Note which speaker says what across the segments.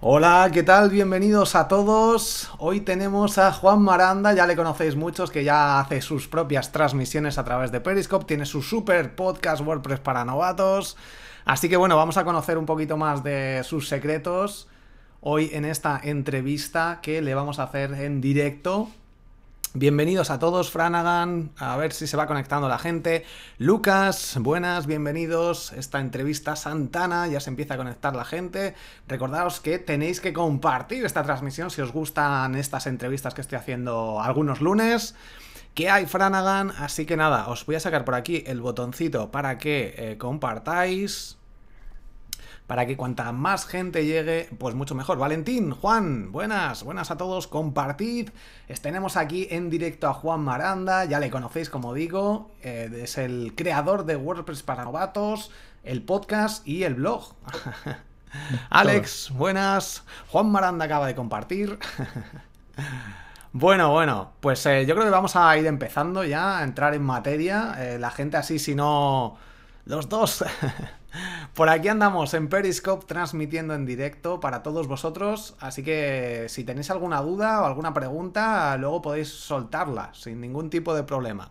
Speaker 1: Hola, ¿qué tal? Bienvenidos a todos. Hoy tenemos a Juan Maranda, ya le conocéis muchos, que ya hace sus propias transmisiones a través de Periscope, tiene su super podcast WordPress para novatos. Así que bueno, vamos a conocer un poquito más de sus secretos hoy en esta entrevista que le vamos a hacer en directo Bienvenidos a todos, Franagan, a ver si se va conectando la gente. Lucas, buenas, bienvenidos. Esta entrevista Santana, ya se empieza a conectar la gente. Recordaos que tenéis que compartir esta transmisión si os gustan estas entrevistas que estoy haciendo algunos lunes. ¿Qué hay, Franagan? Así que nada, os voy a sacar por aquí el botoncito para que eh, compartáis para que cuanta más gente llegue, pues mucho mejor. Valentín, Juan, buenas, buenas a todos, compartid. Tenemos aquí en directo a Juan Maranda, ya le conocéis como digo, eh, es el creador de WordPress para novatos, el podcast y el blog. Alex, buenas. Juan Maranda acaba de compartir. Bueno, bueno, pues eh, yo creo que vamos a ir empezando ya a entrar en materia. Eh, la gente así, si no... Los dos Por aquí andamos en Periscope transmitiendo en directo para todos vosotros, así que si tenéis alguna duda o alguna pregunta, luego podéis soltarla sin ningún tipo de problema.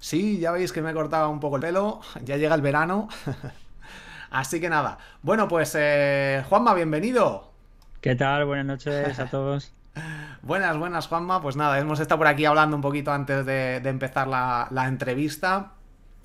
Speaker 1: Sí, ya veis que me he cortado un poco el pelo, ya llega el verano. Así que nada. Bueno, pues eh, Juanma, bienvenido. ¿Qué
Speaker 2: tal? Buenas noches
Speaker 1: a todos. buenas, buenas Juanma. Pues nada, hemos estado por aquí hablando un poquito antes de, empezar la entrevista.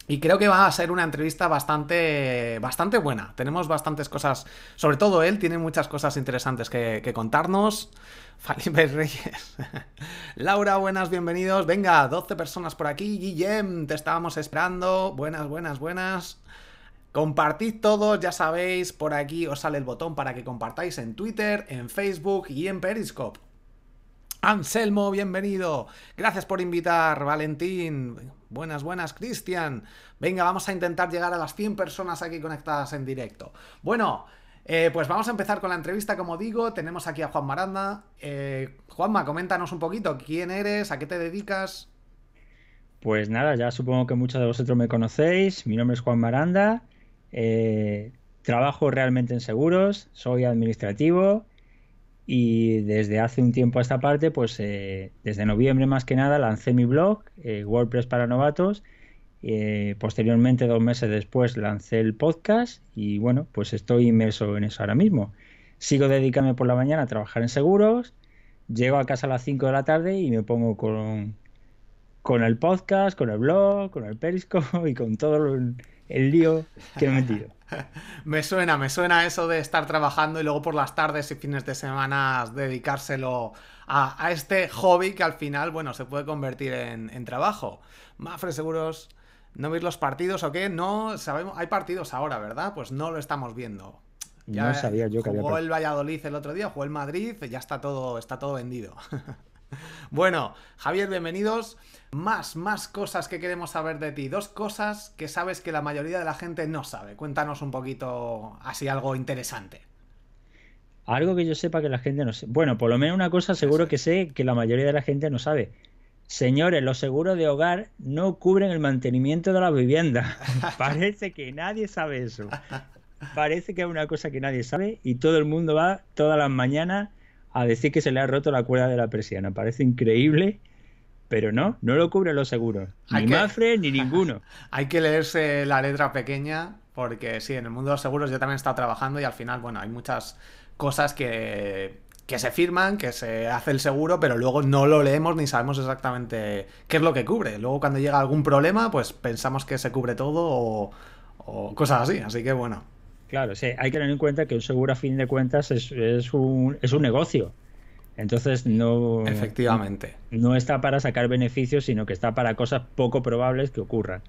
Speaker 1: Y creo que va a ser una entrevista bastante, bastante buena. Tenemos bastantes cosas, sobre todo él, tiene muchas cosas interesantes que, que contarnos. Felipe Reyes. Laura, buenas, bienvenidos. Venga, 12 personas por aquí. Guillem, te estábamos esperando. Buenas, buenas, buenas. Compartid todos, ya sabéis, por aquí os sale el botón para que compartáis en Twitter, en Facebook y en Periscope. Anselmo, bienvenido. Gracias por invitar, Valentín. Buenas, buenas, Cristian. Venga, vamos a intentar llegar a las 100 personas aquí conectadas en directo. Bueno, eh, pues vamos a empezar con la entrevista, como digo, tenemos aquí a Juan Maranda. Eh, Juanma, coméntanos un poquito, ¿quién eres? ¿A qué te dedicas?
Speaker 2: Pues nada, ya supongo que muchos de vosotros me conocéis. Mi nombre es Juan Maranda. Eh, trabajo realmente en seguros, soy administrativo, y desde hace un tiempo a esta parte, pues eh, desde noviembre más que nada, lancé mi blog, eh, WordPress para novatos. Eh, posteriormente, dos meses después, lancé el podcast y bueno, pues estoy inmerso en eso ahora mismo. Sigo dedicándome por la mañana a trabajar en seguros, llego a casa a las 5 de la tarde y me pongo con, con el podcast, con el blog, con el periscope y con todo lo, el lío que me
Speaker 1: me suena, me suena eso de estar trabajando y luego por las tardes y fines de semana dedicárselo a, este hobby que al final, bueno, se puede convertir en, trabajo. Mafre Seguros, ¿no veis los partidos o qué? No, sabemos, hay partidos ahora, ¿verdad? Pues no lo estamos viendo.
Speaker 2: Ya no sabía yo eh, que jugó el
Speaker 1: Valladolid el otro día, jugó el Madrid, ya está todo, está todo vendido. Bueno, Javier, bienvenidos. Más, más cosas que queremos saber de ti. Dos cosas que sabes que la mayoría de la gente no sabe. Cuéntanos un poquito así algo interesante.
Speaker 2: Algo que yo sepa que la gente no sabe. Bueno, por lo menos una cosa seguro que sé que la mayoría de la gente no sabe. Señores, los seguros de hogar no cubren el mantenimiento de la vivienda. Parece que nadie sabe eso. Parece que es una cosa que nadie sabe y todo el mundo va todas las mañanas a decir que se le ha roto la cuerda de la persiana. Parece increíble, pero no, no lo cubre los seguros. ni
Speaker 1: ni ninguno. Hay que leerse la letra pequeña porque sí, en el mundo de los seguros yo también he estado trabajando y al final, bueno, hay muchas cosas que que se firman, que se hace el seguro, pero luego no lo leemos ni sabemos exactamente qué es lo que cubre. Luego cuando llega algún problema, pues pensamos que se cubre todo o cosas así. Así que bueno, Claro, sí, hay que tener en cuenta que un seguro a fin de
Speaker 2: cuentas es, un, es un negocio. Entonces no... Efectivamente. No, está para sacar beneficios, sino que está para cosas poco probables que ocurran.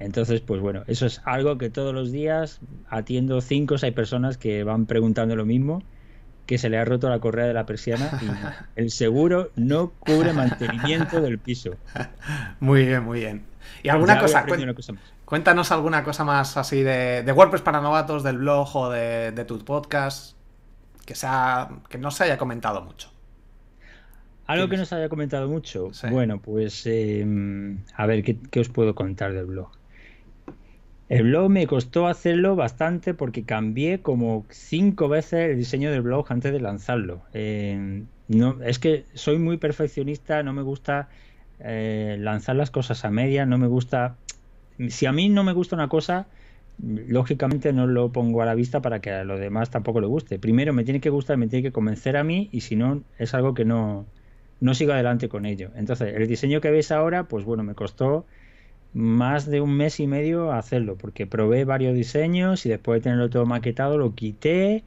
Speaker 2: Entonces, pues bueno, eso es algo que todos los días atiendo cinco o seis personas que van preguntando lo mismo, que se le ha roto la correa de la persiana y el seguro no cubre
Speaker 1: mantenimiento del piso. Muy bien, muy bien. ¿Y alguna cosa? Cuéntanos alguna cosa más así de, WordPress para novatos, del blog o de, tu podcast que, sea, que no se haya comentado mucho. Algo que no se haya comentado
Speaker 2: mucho. Bueno, pues em, a ver, ¿qué, os puedo contar del blog? El blog me costó hacerlo bastante porque cambié como cinco veces el diseño del blog antes de lanzarlo. Em, no, es que soy muy perfeccionista, no me gusta eh, lanzar las cosas a media, no me gusta si a mí no me gusta una cosa, lógicamente no lo pongo a la vista para que a los demás tampoco le guste. Primero me tiene que gustar, me tiene que convencer a mí y si no es algo que no, no sigo adelante con ello. Entonces, el diseño que veis ahora, pues bueno, me costó más de un mes y medio hacerlo porque probé varios diseños y después de tenerlo todo maquetado lo quité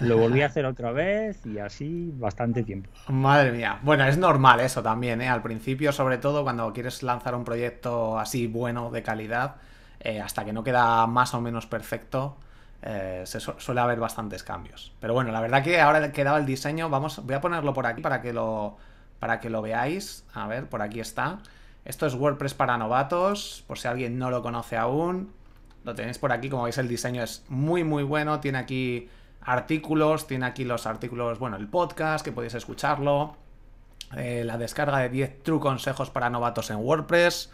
Speaker 2: lo volví a hacer otra vez y así bastante tiempo.
Speaker 1: Madre mía. Bueno, es normal eso también, ¿eh? Al principio, sobre todo cuando quieres lanzar un proyecto así bueno, de calidad, eh, hasta que no queda más o menos perfecto, eh, se suele haber bastantes cambios. Pero bueno, la verdad que ahora quedaba el diseño. Vamos, voy a ponerlo por aquí para que lo, para que lo veáis. A ver, por aquí está. Esto es WordPress para novatos, por si alguien no lo conoce aún. Lo tenéis por aquí, como veis el diseño es muy muy bueno, tiene aquí artículos, tiene aquí los artículos, bueno, el podcast, que podéis escucharlo, eh, la descarga de 10 true consejos para novatos en WordPress,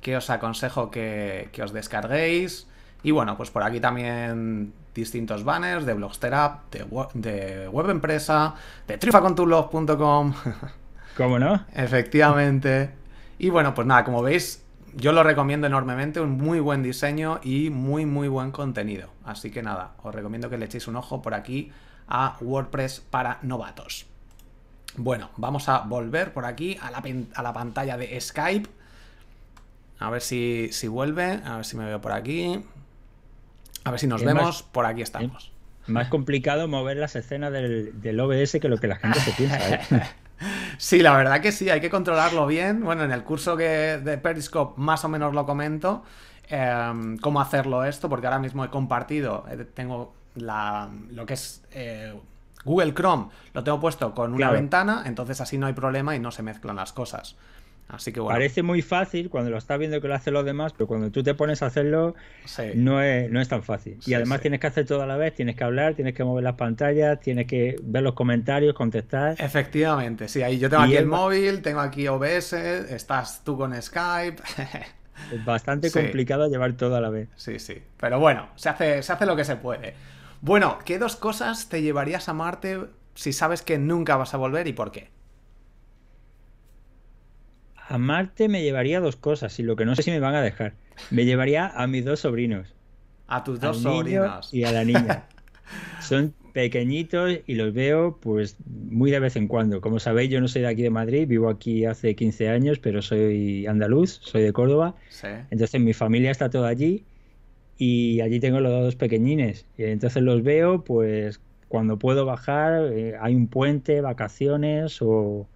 Speaker 1: que os aconsejo que, que os descarguéis. Y bueno, pues por aquí también distintos banners de Blogster de, web, de empresa, de trifacontublog.com. ¿Cómo no? Efectivamente. Y bueno, pues nada, como veis, yo lo recomiendo enormemente, un muy buen diseño y muy muy buen contenido. Así que nada, os recomiendo que le echéis un ojo por aquí a WordPress para novatos. Bueno, vamos a volver por aquí a la, pantalla de Skype. A ver si, vuelve, a ver si me veo por aquí. A ver si nos vemos, por aquí estamos. Más complicado mover las escenas del, del OBS que lo que la gente se piensa. ¿eh? Sí, la verdad que sí, hay que controlarlo bien. Bueno, en el curso de Periscope más o menos lo comento, em, cómo hacerlo esto, porque ahora mismo he compartido, eh, tengo lo que es eh, Google Chrome, lo tengo puesto con una ventana, entonces así no hay problema y no se mezclan las cosas. Así que bueno. Parece muy fácil cuando lo estás viendo que lo hacen los demás, pero cuando tú te pones a hacerlo,
Speaker 2: no, es, tan fácil. y además tienes que hacer todo a la vez, tienes que hablar, tienes que mover las pantallas, tienes que ver los comentarios, contestar. Efectivamente, sí, ahí yo tengo aquí el,
Speaker 1: móvil, tengo aquí OBS, estás tú con Skype.
Speaker 2: es bastante complicado llevar todo a la
Speaker 1: vez. Sí, sí. Pero bueno, se hace, se hace lo que se puede. Bueno, ¿qué dos cosas te llevarías a Marte si sabes que nunca vas a volver y por qué?
Speaker 2: A Marte me llevaría dos cosas, y lo que no sé si me van a dejar. Me llevaría a mis dos sobrinos.
Speaker 1: A tus dos sobrinos.
Speaker 2: Y a la niña. Son pequeñitos y los veo pues muy de vez en cuando. Como sabéis, yo no soy de aquí de Madrid, vivo aquí hace 15 años, pero soy andaluz, soy de Córdoba. Entonces mi familia está toda allí y allí tengo los dos pequeñines. Y entonces los veo pues cuando puedo bajar, eh, hay un puente, vacaciones o,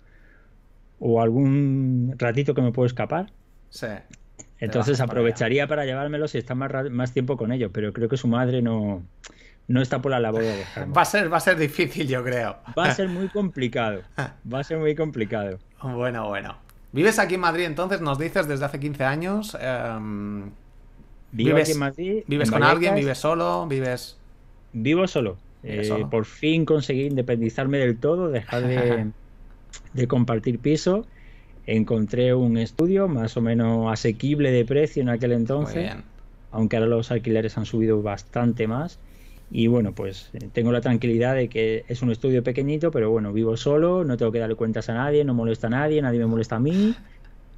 Speaker 2: o algún ratito que me puedo escapar. Sí.
Speaker 1: Entonces aprovecharía
Speaker 2: para, llevármelo si está más, tiempo con ellos, pero creo que su madre no, no está por la labor de Va a ser, va a ser
Speaker 1: difícil, yo creo. Va a ser muy complicado. Va a ser muy complicado. Bueno, bueno. ¿Vives aquí en Madrid entonces? Nos dices desde hace 15 años. Em, ¿Vives, aquí Madrid, ¿vives con alguien? ¿Vives solo? ¿Vives.? Vivo eh, solo. por fin
Speaker 2: conseguí independizarme del todo, dejar de. de compartir piso. Encontré un estudio más o menos asequible de precio en aquel entonces, aunque ahora los alquileres han subido bastante más. Y bueno, pues eh, tengo la tranquilidad de que es un estudio pequeñito, pero bueno, vivo solo, no tengo que darle cuentas a nadie, no molesta a nadie, nadie me molesta a mí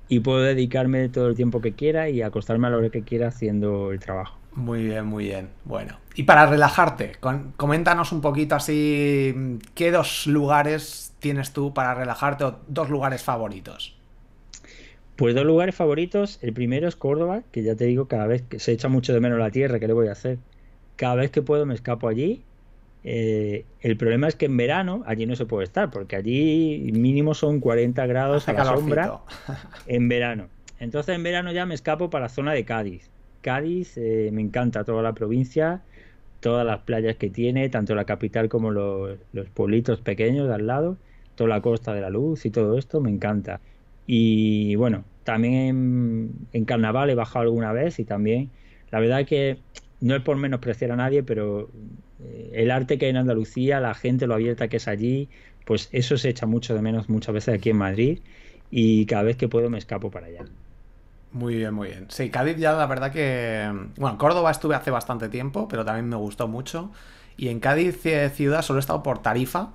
Speaker 2: y puedo dedicarme todo el tiempo que quiera y acostarme a la hora que quiera haciendo el
Speaker 1: trabajo. Muy bien, muy bien. Bueno, y para relajarte, coméntanos un poquito así, ¿qué dos lugares tienes tú para relajarte o dos lugares favoritos?
Speaker 2: Pues dos lugares favoritos. El primero es Córdoba, que ya te digo, cada vez que se echa mucho de menos la tierra, ¿qué le voy a hacer? Cada vez que puedo me escapo allí. Eh, el problema es que en verano allí no se puede estar, porque allí mínimo son 40 grados a la sombra en verano. Entonces en verano ya me escapo para la zona de Cádiz Cádiz, eh, me encanta toda la provincia, todas las playas que tiene, tanto la capital como los, pueblitos pequeños de al lado, toda la costa de la luz y todo esto, me encanta. Y bueno, también en, carnaval he bajado alguna vez y también, la verdad que no es por menospreciar a nadie, pero eh, el arte que hay en Andalucía, la gente, lo abierta que es allí, pues eso se echa mucho de menos muchas veces aquí en Madrid y cada vez que puedo me escapo para allá.
Speaker 1: Muy bien, muy bien. Sí, Cádiz ya la verdad que... Bueno, Córdoba estuve hace bastante tiempo, pero también me gustó mucho. Y en Cádiz eh, ciudad solo he estado por Tarifa,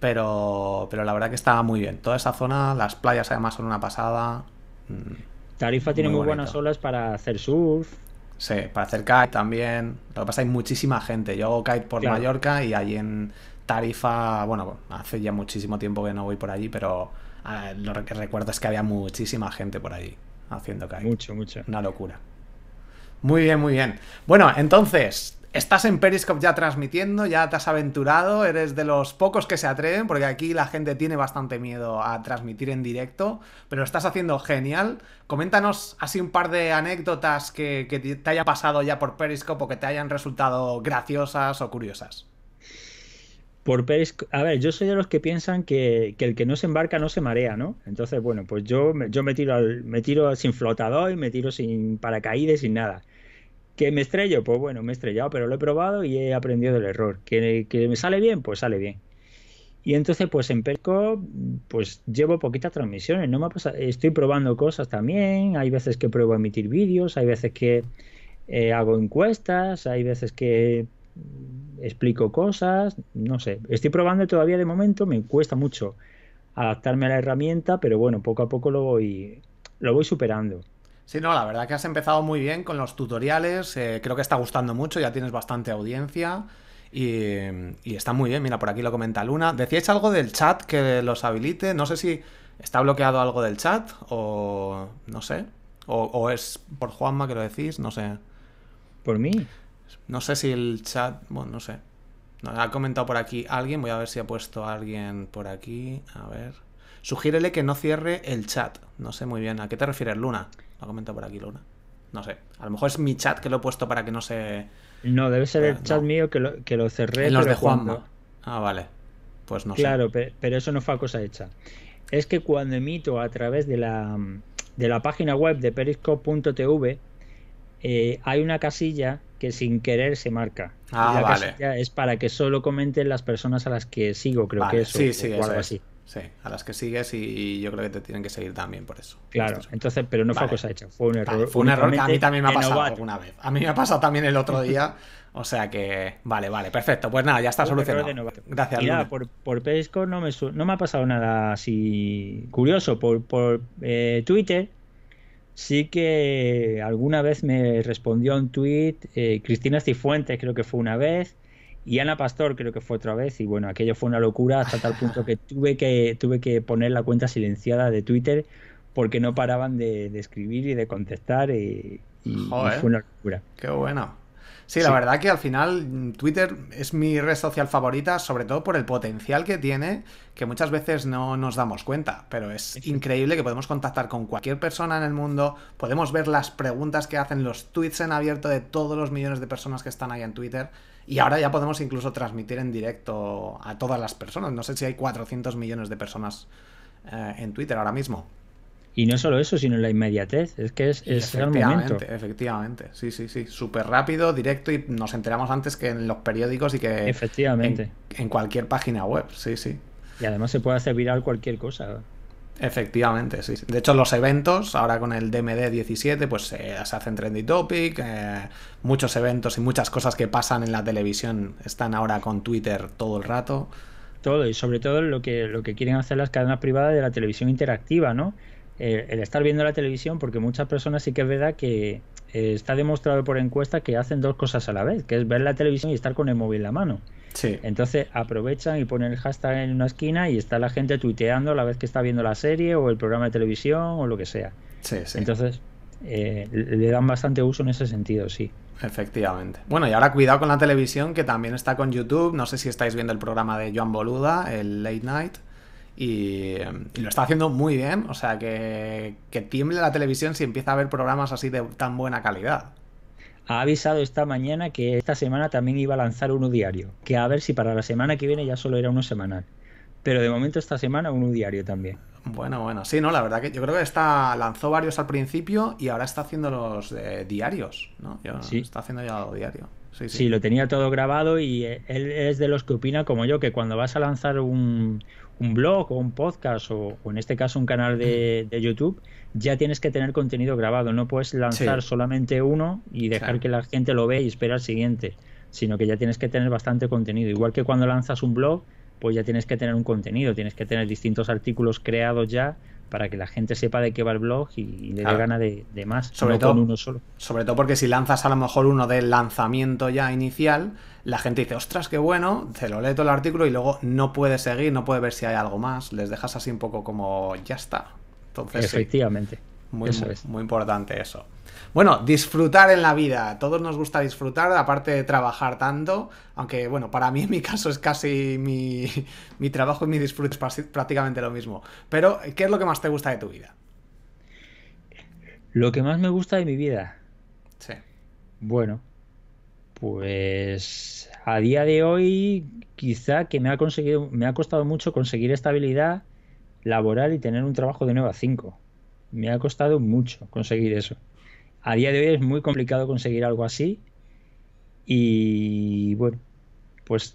Speaker 1: pero, pero la verdad que estaba muy bien. Toda esa zona, las playas además son una pasada. Mm, Tarifa tiene muy, buenas olas para hacer surf. Sí, para hacer kite también. Lo que pasa es que hay muchísima gente. Yo hago kite por Mallorca y allí en Tarifa, bueno, hace ya muchísimo tiempo que no voy por allí, pero ah, lo que recuerdo es que había muchísima gente por allí haciendo caer. Mucho, mucho. Una locura. Muy bien, muy bien. Bueno, entonces, Estás en Periscope ya transmitiendo, ya te has aventurado, eres de los pocos que se atreven, porque aquí la gente tiene bastante miedo a transmitir en directo, pero lo estás haciendo genial. Coméntanos así un par de anécdotas que, que te haya pasado ya por Periscope o que te hayan resultado graciosas o curiosas
Speaker 2: por A ver, yo soy de los que piensan que, el que no se embarca no se marea, ¿no? Entonces, bueno, pues yo, yo me, tiro al, me tiro sin flotador y me tiro sin paracaídas, sin nada. ¿Que me estrello? Pues bueno, me he estrellado, pero lo he probado y he aprendido del error. ¿Que, me sale bien? Pues sale bien. Y entonces, pues en PESCO, pues llevo poquitas transmisiones. No me Estoy probando cosas también. Hay veces que pruebo a emitir vídeos, hay veces que eh, hago encuestas, hay veces que explico cosas, no sé. Estoy probando todavía de momento, me cuesta mucho adaptarme a la herramienta, pero bueno, poco a poco lo voy, lo voy superando.
Speaker 1: Sí, no, la verdad que has empezado muy bien con los tutoriales, eh, creo que está gustando mucho, ya tienes bastante audiencia. Y, está muy bien, mira, por aquí lo comenta Luna. Decíais algo del chat que los habilite, no sé si está bloqueado algo del chat o no sé, o, o es por Juanma que lo decís, no sé. Por mí. No sé si el chat, bueno, no sé. ha comentado por aquí alguien, voy a ver si ha puesto alguien por aquí, a ver. Sugírele que no cierre el chat. No sé muy bien a qué te refieres, Luna. Lo ha comentado por aquí Luna. No sé. A lo mejor es mi chat que lo he puesto para que no se
Speaker 2: No, debe ser el eh, chat mío que lo, que lo cerré. En los de Juanma. Ah, vale. Pues no sé. Claro, pero eso no fue a cosa hecha. Es que cuando emito a través de la, página web de periscope.tv eh, hay una casilla que sin querer se marca. Ah, vale. Es para que solo comenten las personas a las que sigo, creo que es. sí, algo
Speaker 1: Sí, a las que sigues y, yo creo que te tienen que seguir también por eso. Claro, entonces, pero no fue cosa hecha, fue
Speaker 2: un error. fue un error que a mí también me ha pasado alguna
Speaker 1: vez. A mí me ha pasado también el otro día. o sea que, vale, vale, perfecto. Pues nada, ya está solucionado. Gracias, Mira, por,
Speaker 2: por no me, no me ha pasado nada así curioso. Por, por eh, Twitter sí que alguna vez me respondió un tweet eh, Cristina Cifuentes, creo que fue una vez, y Ana Pastor creo que fue otra vez, y bueno, aquello fue una locura hasta tal punto que tuve que, tuve que poner la cuenta silenciada de Twitter
Speaker 1: porque no paraban de, escribir y de contestar, y, y fue una locura. Qué bueno. Sí, la verdad que al final mm, Twitter es mi red social favorita, sobre todo por el potencial que tiene, que muchas veces no nos damos cuenta, pero es increíble que podemos contactar con cualquier persona en el mundo, podemos ver las preguntas que hacen, los tweets en abierto de todos los millones de personas que están ahí en Twitter. Y ahora ya podemos incluso transmitir en directo a todas las personas. No sé si hay 400 millones de personas eh, en Twitter ahora mismo. Y no solo eso, sino la inmediatez. Es que es, es el momento. Efectivamente, sí, sí, sí. Súper rápido, directo y nos enteramos antes que en los periódicos y que. Efectivamente. En, cualquier página web, sí, sí. Y además se puede hacer viral cualquier cosa. Efectivamente, sí. De hecho, los eventos, ahora con el DMD 17, pues eh, se hacen trendy topic. Eh, muchos eventos y muchas cosas que pasan en la televisión están ahora con Twitter todo el rato.
Speaker 2: Todo, y sobre todo lo que, lo que quieren hacer las cadenas privadas de la televisión interactiva, ¿no? Eh, el estar viendo la televisión, porque muchas personas sí que es verdad que eh, está demostrado por encuesta que hacen dos cosas a la vez, que es ver la televisión y estar con el móvil en la mano. Entonces aprovechan y ponen el hashtag en una esquina y está la gente tuiteando a la vez que está viendo la serie o el programa de televisión o lo que sea. Entonces eh, le dan bastante uso en ese sentido, sí.
Speaker 1: Efectivamente. Bueno, y ahora cuidado con la televisión que también está con YouTube. No sé si estáis viendo el programa de Joan Boluda, el Late Night. Y, lo está haciendo muy bien, o sea que, que tiemble la televisión si empieza a haber programas así de tan buena calidad
Speaker 2: ha avisado esta mañana que esta semana también iba a lanzar uno diario, que a ver si para la semana que viene ya solo era uno semanal.
Speaker 1: Pero de momento esta semana uno diario también. Bueno, bueno, sí, no, la verdad que yo creo que está lanzó varios al principio y ahora está haciendo los diarios, ¿no? sí.
Speaker 2: Está haciendo ya diario. Sí, sí. sí, lo tenía todo grabado y eh, él es de los que opina como yo, que cuando vas a lanzar un, un blog o un podcast o, en este caso un canal mm. de, YouTube, ya tienes que tener contenido grabado. No puedes lanzar solamente uno y dejar que la gente lo vea y espera el siguiente, sino que ya tienes que tener bastante contenido. Igual que cuando lanzas un blog, pues ya tienes que tener un contenido, tienes que tener distintos artículos creados ya para que la gente
Speaker 1: sepa de qué va el blog y, le dé gana de, más, sobre todo uno
Speaker 2: Sobre
Speaker 1: todo porque si lanzas a lo mejor uno del lanzamiento ya inicial, la gente dice, ostras, qué bueno, te lo lee todo el artículo y luego no puede seguir, no puede ver si hay algo más, les dejas así un poco como ya está. Entonces, Efectivamente. muy importante eso. Bueno, disfrutar en la vida. todos nos gusta disfrutar, aparte de trabajar tanto. Aunque, bueno, para mí en mi caso es casi mi, mi trabajo y mi disfrute es prácticamente lo mismo. Pero, ¿qué es lo que más te gusta de tu vida?
Speaker 2: Lo que más me gusta de mi vida. Sí. Bueno, pues a día de hoy quizá que me ha conseguido me ha costado mucho conseguir estabilidad laboral y tener un trabajo de 9 a 5. Me ha costado mucho conseguir eso a día de hoy es muy complicado conseguir algo así. Y bueno, pues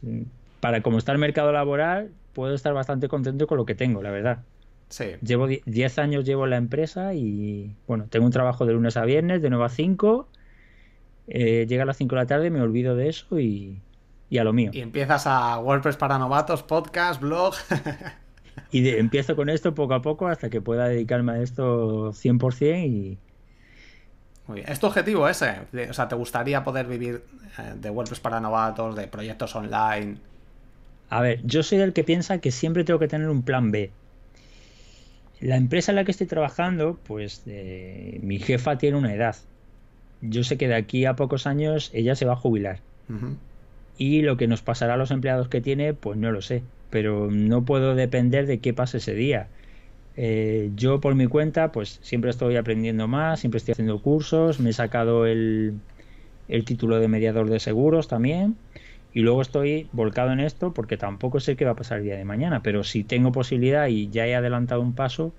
Speaker 2: para como está el mercado laboral, puedo estar bastante contento con lo que tengo, la verdad. Sí. Llevo 10 años llevo en la empresa y bueno, tengo un trabajo de lunes a viernes, de nuevo a 5. Eh, llega a las 5 de la tarde, me olvido de eso y, a lo mío. Y
Speaker 1: empiezas a WordPress para novatos, podcast, blog.
Speaker 2: y empiezo con esto poco a poco hasta que pueda dedicarme a esto 100% y,
Speaker 1: muy ¿Es tu objetivo ese? O sea, ¿te gustaría poder vivir eh, de WordPress para novatos, de proyectos online? A ver,
Speaker 2: yo soy el que piensa que siempre tengo que tener un plan B. La empresa en la que estoy trabajando, pues eh, mi jefa tiene una edad. Yo sé que de aquí a pocos años ella se va a jubilar. Y lo que nos pasará a los empleados que tiene, pues no lo sé. Pero no puedo depender de qué pase ese día. Eh, yo por mi cuenta, pues siempre estoy aprendiendo más, siempre estoy haciendo cursos, me he sacado el, el título de mediador de seguros también. Y luego estoy volcado en esto porque tampoco sé qué va a pasar el día de mañana, pero si tengo posibilidad y ya he adelantado un paso,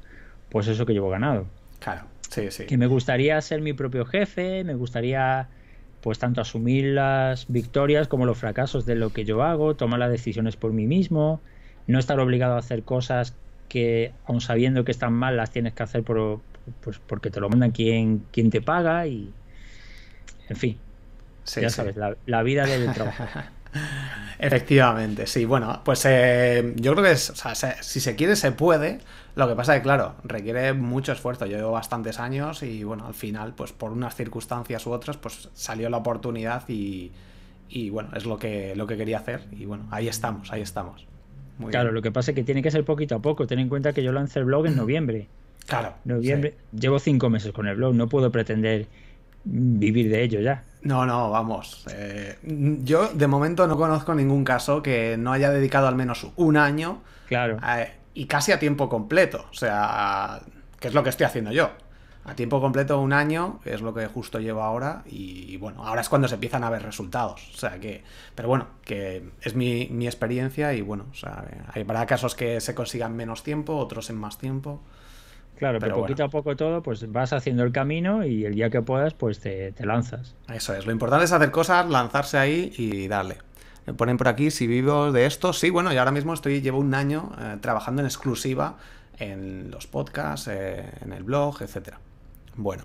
Speaker 2: pues eso que llevo ganado. Claro, sí, sí. Que me gustaría ser mi propio jefe, me gustaría pues tanto asumir las victorias como los fracasos de lo que yo hago, tomar las decisiones por mí mismo, no estar obligado a hacer cosas que aun sabiendo que están mal las tienes que hacer por, pues porque te lo mandan quien, quien te paga y en fin
Speaker 1: ya sabes la, vida del trabajo efectivamente sí bueno pues eh, yo creo que si se quiere se puede lo que pasa es que claro requiere mucho esfuerzo yo llevo bastantes años y bueno al final pues por unas circunstancias u otras pues salió la oportunidad y, y bueno es lo que lo que quería hacer y bueno ahí estamos ahí estamos claro,
Speaker 2: lo que pasa es que tiene que ser poquito a poco. Ten en cuenta que yo lancé el blog en noviembre. Claro. Noviembre. Llevo cinco meses
Speaker 1: con el blog, no puedo pretender
Speaker 2: vivir
Speaker 1: de ello ya. No, no, vamos. Eh, yo de momento no conozco ningún caso que no haya dedicado al menos un año. Claro. Eh, y casi a tiempo completo. O sea, que es lo que estoy haciendo yo a tiempo completo un año, es lo que justo llevo ahora, y bueno, ahora es cuando se empiezan a ver resultados. O sea que, pero bueno, que es mi, experiencia y bueno, o sea, casos que se consigan menos tiempo, otros en más tiempo. Claro, pero, poquito
Speaker 2: a poco todo, pues vas haciendo el camino y el día que puedas, pues te, lanzas. Eso es, lo
Speaker 1: importante es hacer cosas, lanzarse ahí y darle. Me ponen por aquí si vivo de esto. Sí, bueno, y ahora mismo estoy, llevo un año eh, trabajando en exclusiva en los podcasts, eh, en el blog, etcétera. Bueno.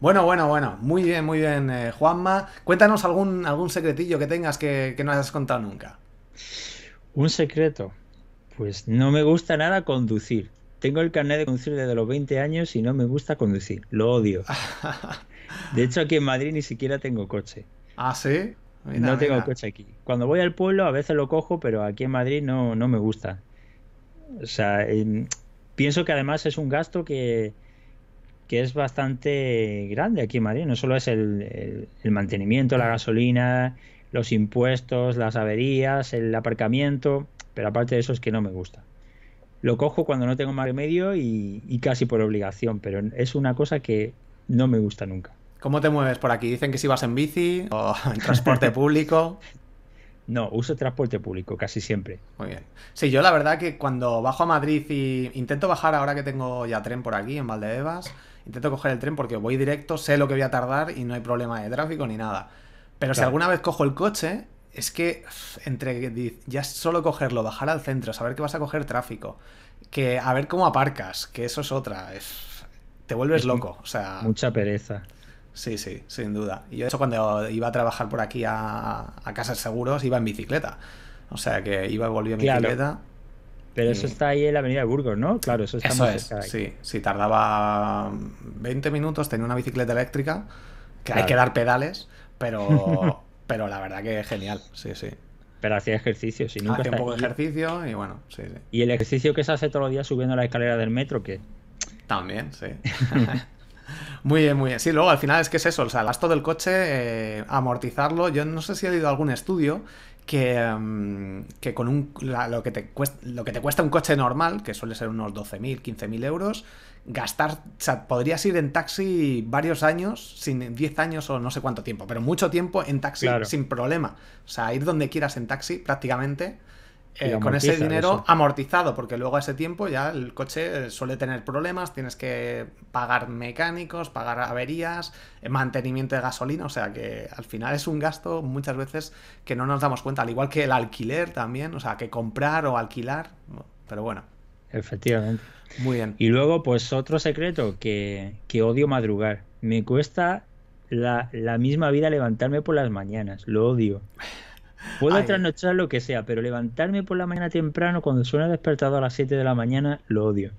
Speaker 1: Bueno, bueno, bueno. Muy bien, muy bien, eh, Juanma. Cuéntanos algún, algún secretillo que tengas que, no has contado nunca.
Speaker 2: Un secreto. Pues no me gusta nada conducir. Tengo el carnet de conducir desde los 20 años y no me gusta conducir. Lo odio. De hecho, aquí en Madrid ni siquiera tengo coche. Ah, sí. no tengo coche aquí. Cuando voy al pueblo a veces lo cojo, pero aquí en Madrid no, no me gusta. O sea, em, pienso que además es un gasto que, que es bastante grande aquí en Madrid. No solo es el, mantenimiento, la gasolina, los impuestos, las averías, el aparcamiento, pero aparte de eso es que no me gusta. Lo cojo cuando no tengo más remedio y, casi por obligación, pero es una cosa que no me gusta nunca.
Speaker 1: ¿Cómo te mueves por aquí? ¿Dicen que si vas en bici o en transporte público? No, uso transporte público casi siempre. Muy bien. Sí, yo la verdad que cuando bajo a Madrid y intento bajar ahora que tengo ya tren por aquí en Valdebebas, intento coger el tren porque voy directo, sé lo que voy a tardar y no hay problema de tráfico ni nada. Pero si alguna vez cojo el coche, es que entre ya solo cogerlo, bajar al centro, saber que vas a coger tráfico, que a ver cómo aparcas, que eso es otra, es, te vuelves loco, o sea, mucha pereza. Sí, sí, sin duda. Y yo eso cuando iba a trabajar por aquí a, casas seguros iba en bicicleta. O sea que iba y volvía en bicicleta. Pero eso mm. está ahí en la avenida de Burgos, ¿no? Claro, eso está eso más Sí, si tardaba 20 minutos, tenía una bicicleta eléctrica, que hay que dar pedales, pero, pero la verdad que es genial, sí, sí.
Speaker 2: Pero hacía ejercicio, si nunca Hacía un poco de
Speaker 1: ejercicio y bueno, sí, sí. ¿Y el ejercicio que se hace todos los días subiendo la escalera del metro, qué? También, sí. Muy bien, muy bien. Sí, luego al final es que es eso, o sea, el gasto del coche, eh, amortizarlo. Yo no sé si ha habido algún estudio Mm, que, con un, lo, que te cuesta, lo que te cuesta un coche normal, que suele ser unos 12.000, 15.000 euros, gastar, o sea, podrías ir en taxi varios años, sin 10 años o no sé cuánto tiempo, pero mucho tiempo en taxi sin problema. O sea, ir donde quieras en taxi prácticamente
Speaker 2: eh, con ese dinero
Speaker 1: amortizado, porque luego a ese tiempo ya el coche eh, suele tener problemas, tienes que pagar mecánicos, pagar averías, eh, mantenimiento de gasolina, o sea que al final es un gasto muchas veces que no nos damos cuenta, al igual que el alquiler también, o sea, que comprar o alquilar, pero bueno.
Speaker 2: Efectivamente. Muy bien. Y luego, pues otro secreto, que, que odio madrugar. Me cuesta la, la misma vida levantarme por las mañanas, lo odio. Puedo trasnochar lo que sea, pero levantarme por la mañana temprano cuando suena despertado a las 7 de la mañana, lo odio.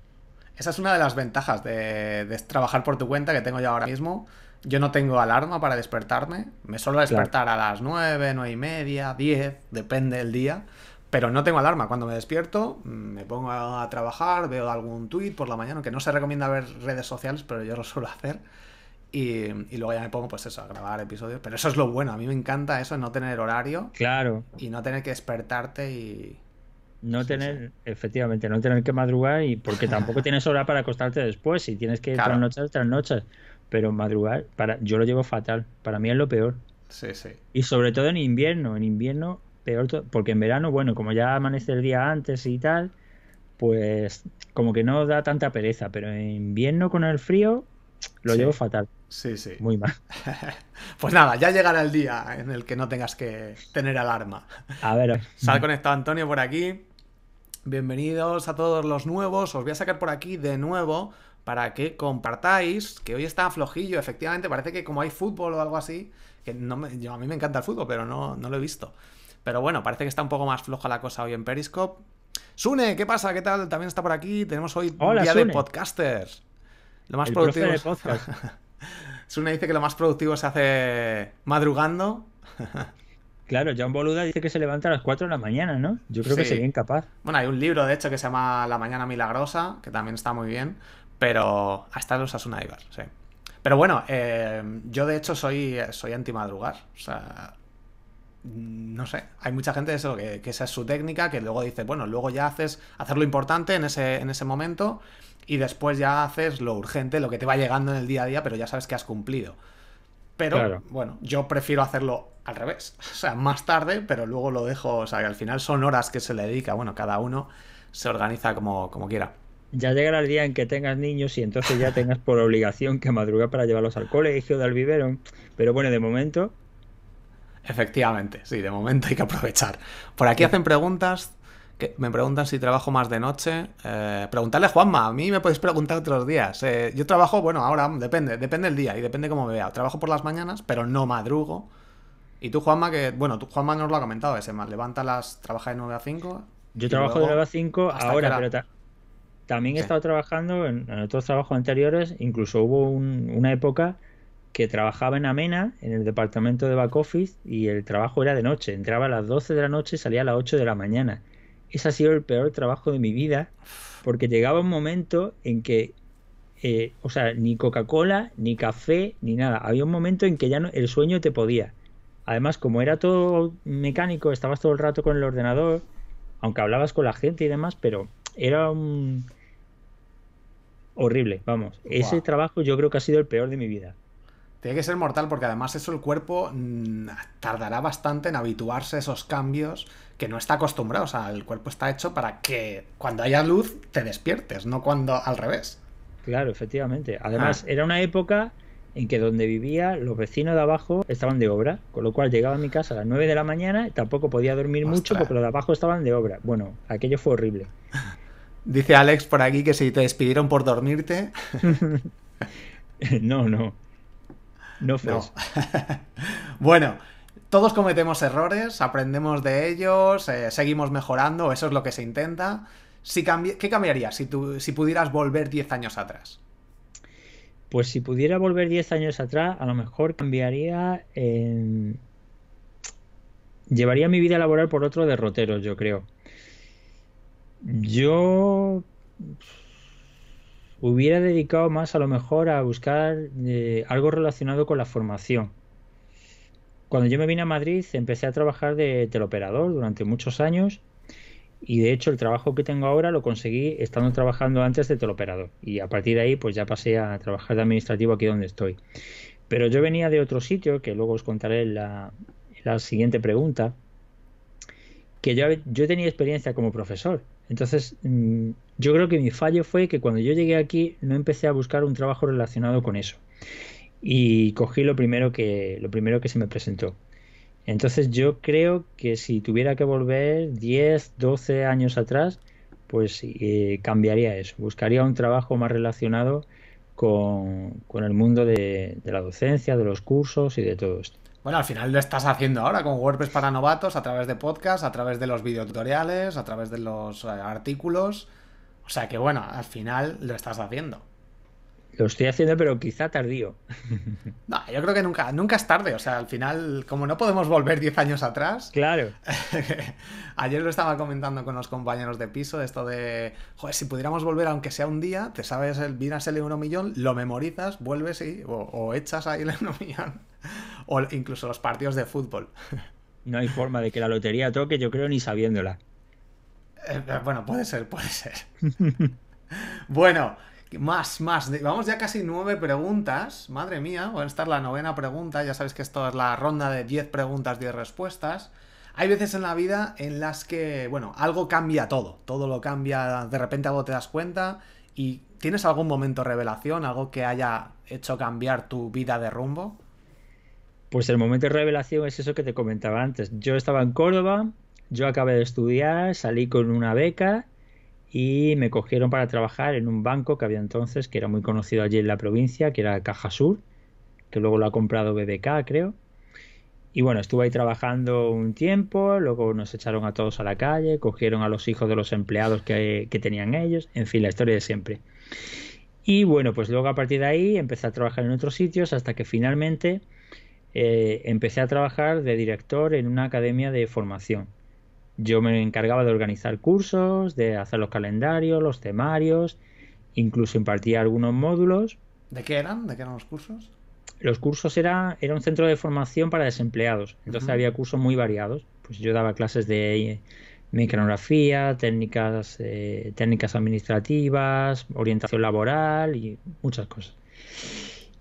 Speaker 1: Esa es una de las ventajas de, trabajar por tu cuenta que tengo yo ahora mismo. Yo no tengo alarma para despertarme. Me suelo despertar a las 9, 9 y media, 10, depende del día. Pero no tengo alarma. Cuando me despierto, mm, me pongo a trabajar, veo algún tuit por la mañana, que no se recomienda ver redes sociales, pero yo lo suelo hacer. Y, luego ya me pongo, pues eso, a grabar episodios. Pero eso es lo bueno, a mí me encanta eso, no tener horario. Claro. Y no tener que despertarte y.
Speaker 2: No tener, efectivamente, no tener que madrugar y porque tampoco tienes hora para acostarte después. Si tienes que claro. trasnochar, trasnochas. Pero madrugar, para, yo lo llevo fatal. Para mí es lo peor. Sí, sí. Y sobre todo en invierno. En invierno, peor. Porque en verano, bueno, como ya amanece el día antes y tal, pues como que no da tanta pereza. Pero en invierno
Speaker 1: con el frío,
Speaker 2: lo llevo fatal. Sí, sí. Muy mal.
Speaker 1: pues nada, ya llegará el día en el que no tengas que tener alarma. A ver. sal ha conectado Antonio por aquí. Bienvenidos a todos los nuevos. Os voy a sacar por aquí de nuevo para que compartáis, que hoy está flojillo, efectivamente, parece que como hay fútbol o algo así, que no me, yo, a mí me encanta el fútbol, pero no, no lo he visto. Pero bueno, parece que está un poco más floja la cosa hoy en Periscope. Sune, ¿qué pasa? ¿Qué tal? También está por aquí. Tenemos hoy día de podcasters. Lo más el productivo. Profe de podcast. dice que lo más productivo se hace madrugando. Claro, John Boluda dice que se levanta a las 4 de la mañana, ¿no? Yo creo que sería incapaz. Bueno, hay un libro, de hecho, que se llama La Mañana Milagrosa, que también está muy bien, pero hasta los Asuna Ibar, sí. Pero bueno, eh, yo de hecho soy, soy anti-madrugar. O sea, Mm, no sé, hay mucha gente eso, que, esa es su técnica, que luego dice, bueno, luego ya haces hacer lo importante en ese, en ese momento y después ya haces lo urgente, lo que te va llegando en el día a día, pero ya sabes que has cumplido. Pero bueno, yo prefiero hacerlo al revés, o sea, más tarde, pero luego lo dejo, o sea, que al final son horas que se le dedica, bueno, cada uno se organiza como, como quiera. Ya llegará el día en que tengas niños y entonces
Speaker 2: ya tengas por obligación que madrugar para llevarlos al colegio, del vivero. Pero bueno, de momento
Speaker 1: Efectivamente, sí, de momento hay que aprovechar. Por aquí hacen preguntas, me preguntan si trabajo más de noche. Eh, preguntarle a Juanma, a mí me podéis preguntar otros días. Eh, yo trabajo, bueno, ahora depende, depende el día y depende cómo vea. Trabajo por las mañanas, pero no madrugo. Y tú, Juanma, que, bueno, tú, Juanma nos lo ha comentado, ese más, levanta las, trabaja de 9 a 5. Yo trabajo de 9 a 5 ahora, pero
Speaker 2: también he estado trabajando en, otros trabajos anteriores, incluso hubo una época que trabajaba en Amena, en el departamento de back office, y el trabajo era de noche. Entraba a las 12 de la noche y salía a las 8 de la mañana. Ese ha sido el peor trabajo de mi vida, porque llegaba un momento en que, eh, o sea, ni Coca-Cola, ni café, ni nada. Había un momento en que ya no, el sueño te podía. Además, como era todo mecánico, estabas todo el rato con el ordenador, aunque hablabas con la gente y demás, pero era un... horrible, vamos. Ese trabajo yo creo
Speaker 1: que ha sido el peor de mi vida. Tiene que ser mortal porque además eso el cuerpo mm, tardará bastante en habituarse a esos cambios que no está acostumbrado. O sea, el cuerpo está hecho para que cuando haya luz te despiertes, no cuando al revés. Claro, efectivamente.
Speaker 2: Además, ah. era una época en que donde vivía los vecinos de abajo estaban de obra, con lo cual llegaba a mi casa a las 9 de la mañana y tampoco podía dormir mucho porque los de abajo estaban de obra. Bueno,
Speaker 1: aquello fue horrible. Dice Alex por aquí que si te despidieron por dormirte.
Speaker 2: no, no.
Speaker 1: No, no. bueno, todos cometemos errores, aprendemos de ellos, eh, seguimos mejorando, eso es lo que se intenta. Si ¿Qué cambiaría si, tú, si pudieras volver 10 años atrás?
Speaker 2: Pues si pudiera volver 10 años atrás, a lo mejor cambiaría... en... Llevaría mi vida laboral por otro derrotero, yo creo. Yo hubiera dedicado más a lo mejor a buscar eh, algo relacionado con la formación. Cuando yo me vine a Madrid empecé a trabajar de teleoperador durante muchos años y de hecho el trabajo que tengo ahora lo conseguí estando trabajando antes de teleoperador y a partir de ahí pues ya pasé a trabajar de administrativo aquí donde estoy. Pero yo venía de otro sitio que luego os contaré la, la siguiente pregunta que yo, yo tenía experiencia como profesor entonces, mm, yo creo que mi fallo fue que cuando yo llegué aquí no empecé a buscar un trabajo relacionado con eso. Y cogí lo primero que, lo primero que se me presentó. Entonces yo creo que si tuviera que volver 10, 12 años atrás, pues eh, cambiaría eso. Buscaría un trabajo más relacionado con, con el mundo de la docencia, de los cursos y de todo esto.
Speaker 1: Bueno, al final lo estás haciendo ahora con WordPress para novatos, a través de podcasts, a través de los videotutoriales, a través de los eh, artículos. O sea que bueno, al final lo estás haciendo. Lo estoy haciendo, pero quizá tardío. No, yo creo que nunca, nunca es tarde. O sea, al final, como no podemos volver 10 años atrás. Claro. ayer lo estaba comentando con los compañeros de piso, esto de, joder, si pudiéramos volver aunque sea un día, te sabes el bien el 1 millón, lo memorizas, vuelves y, o, echas ahí el 1 millón. O incluso los partidos de fútbol. no hay forma de que la lotería toque, yo creo, ni sabiéndola. Eh, eh, bueno, puede ser, puede ser. bueno. Más, más. Vamos ya casi nueve preguntas. Madre mía, va a estar la novena pregunta. Ya sabes que esto es la ronda de diez preguntas, diez respuestas. Hay veces en la vida en las que, bueno, algo cambia todo. Todo lo cambia, de repente algo te das cuenta y ¿tienes algún momento revelación, algo que haya hecho cambiar tu vida de rumbo? Pues el momento de revelación
Speaker 2: es eso que te comentaba antes. Yo estaba en Córdoba, yo acabé de estudiar, salí con una beca y me cogieron para trabajar en un banco que había entonces, que era muy conocido allí en la provincia, que era Caja Sur, que luego lo ha comprado BBK, creo. Y bueno, estuve ahí trabajando un tiempo, luego nos echaron a todos a la calle, cogieron a los hijos de los empleados que, tenían ellos, en fin, la historia de siempre. Y bueno, pues luego a partir de ahí empecé a trabajar en otros sitios hasta que finalmente eh, empecé a trabajar de director en una academia de formación yo me encargaba de organizar cursos, de hacer los calendarios, los temarios, incluso impartía algunos módulos.
Speaker 1: ¿De qué eran? ¿De qué eran los cursos?
Speaker 2: Los cursos era, era un centro de formación para desempleados, entonces había cursos muy variados. Pues yo daba clases de eh, micronografía, técnicas, eh, técnicas administrativas, orientación laboral y muchas cosas.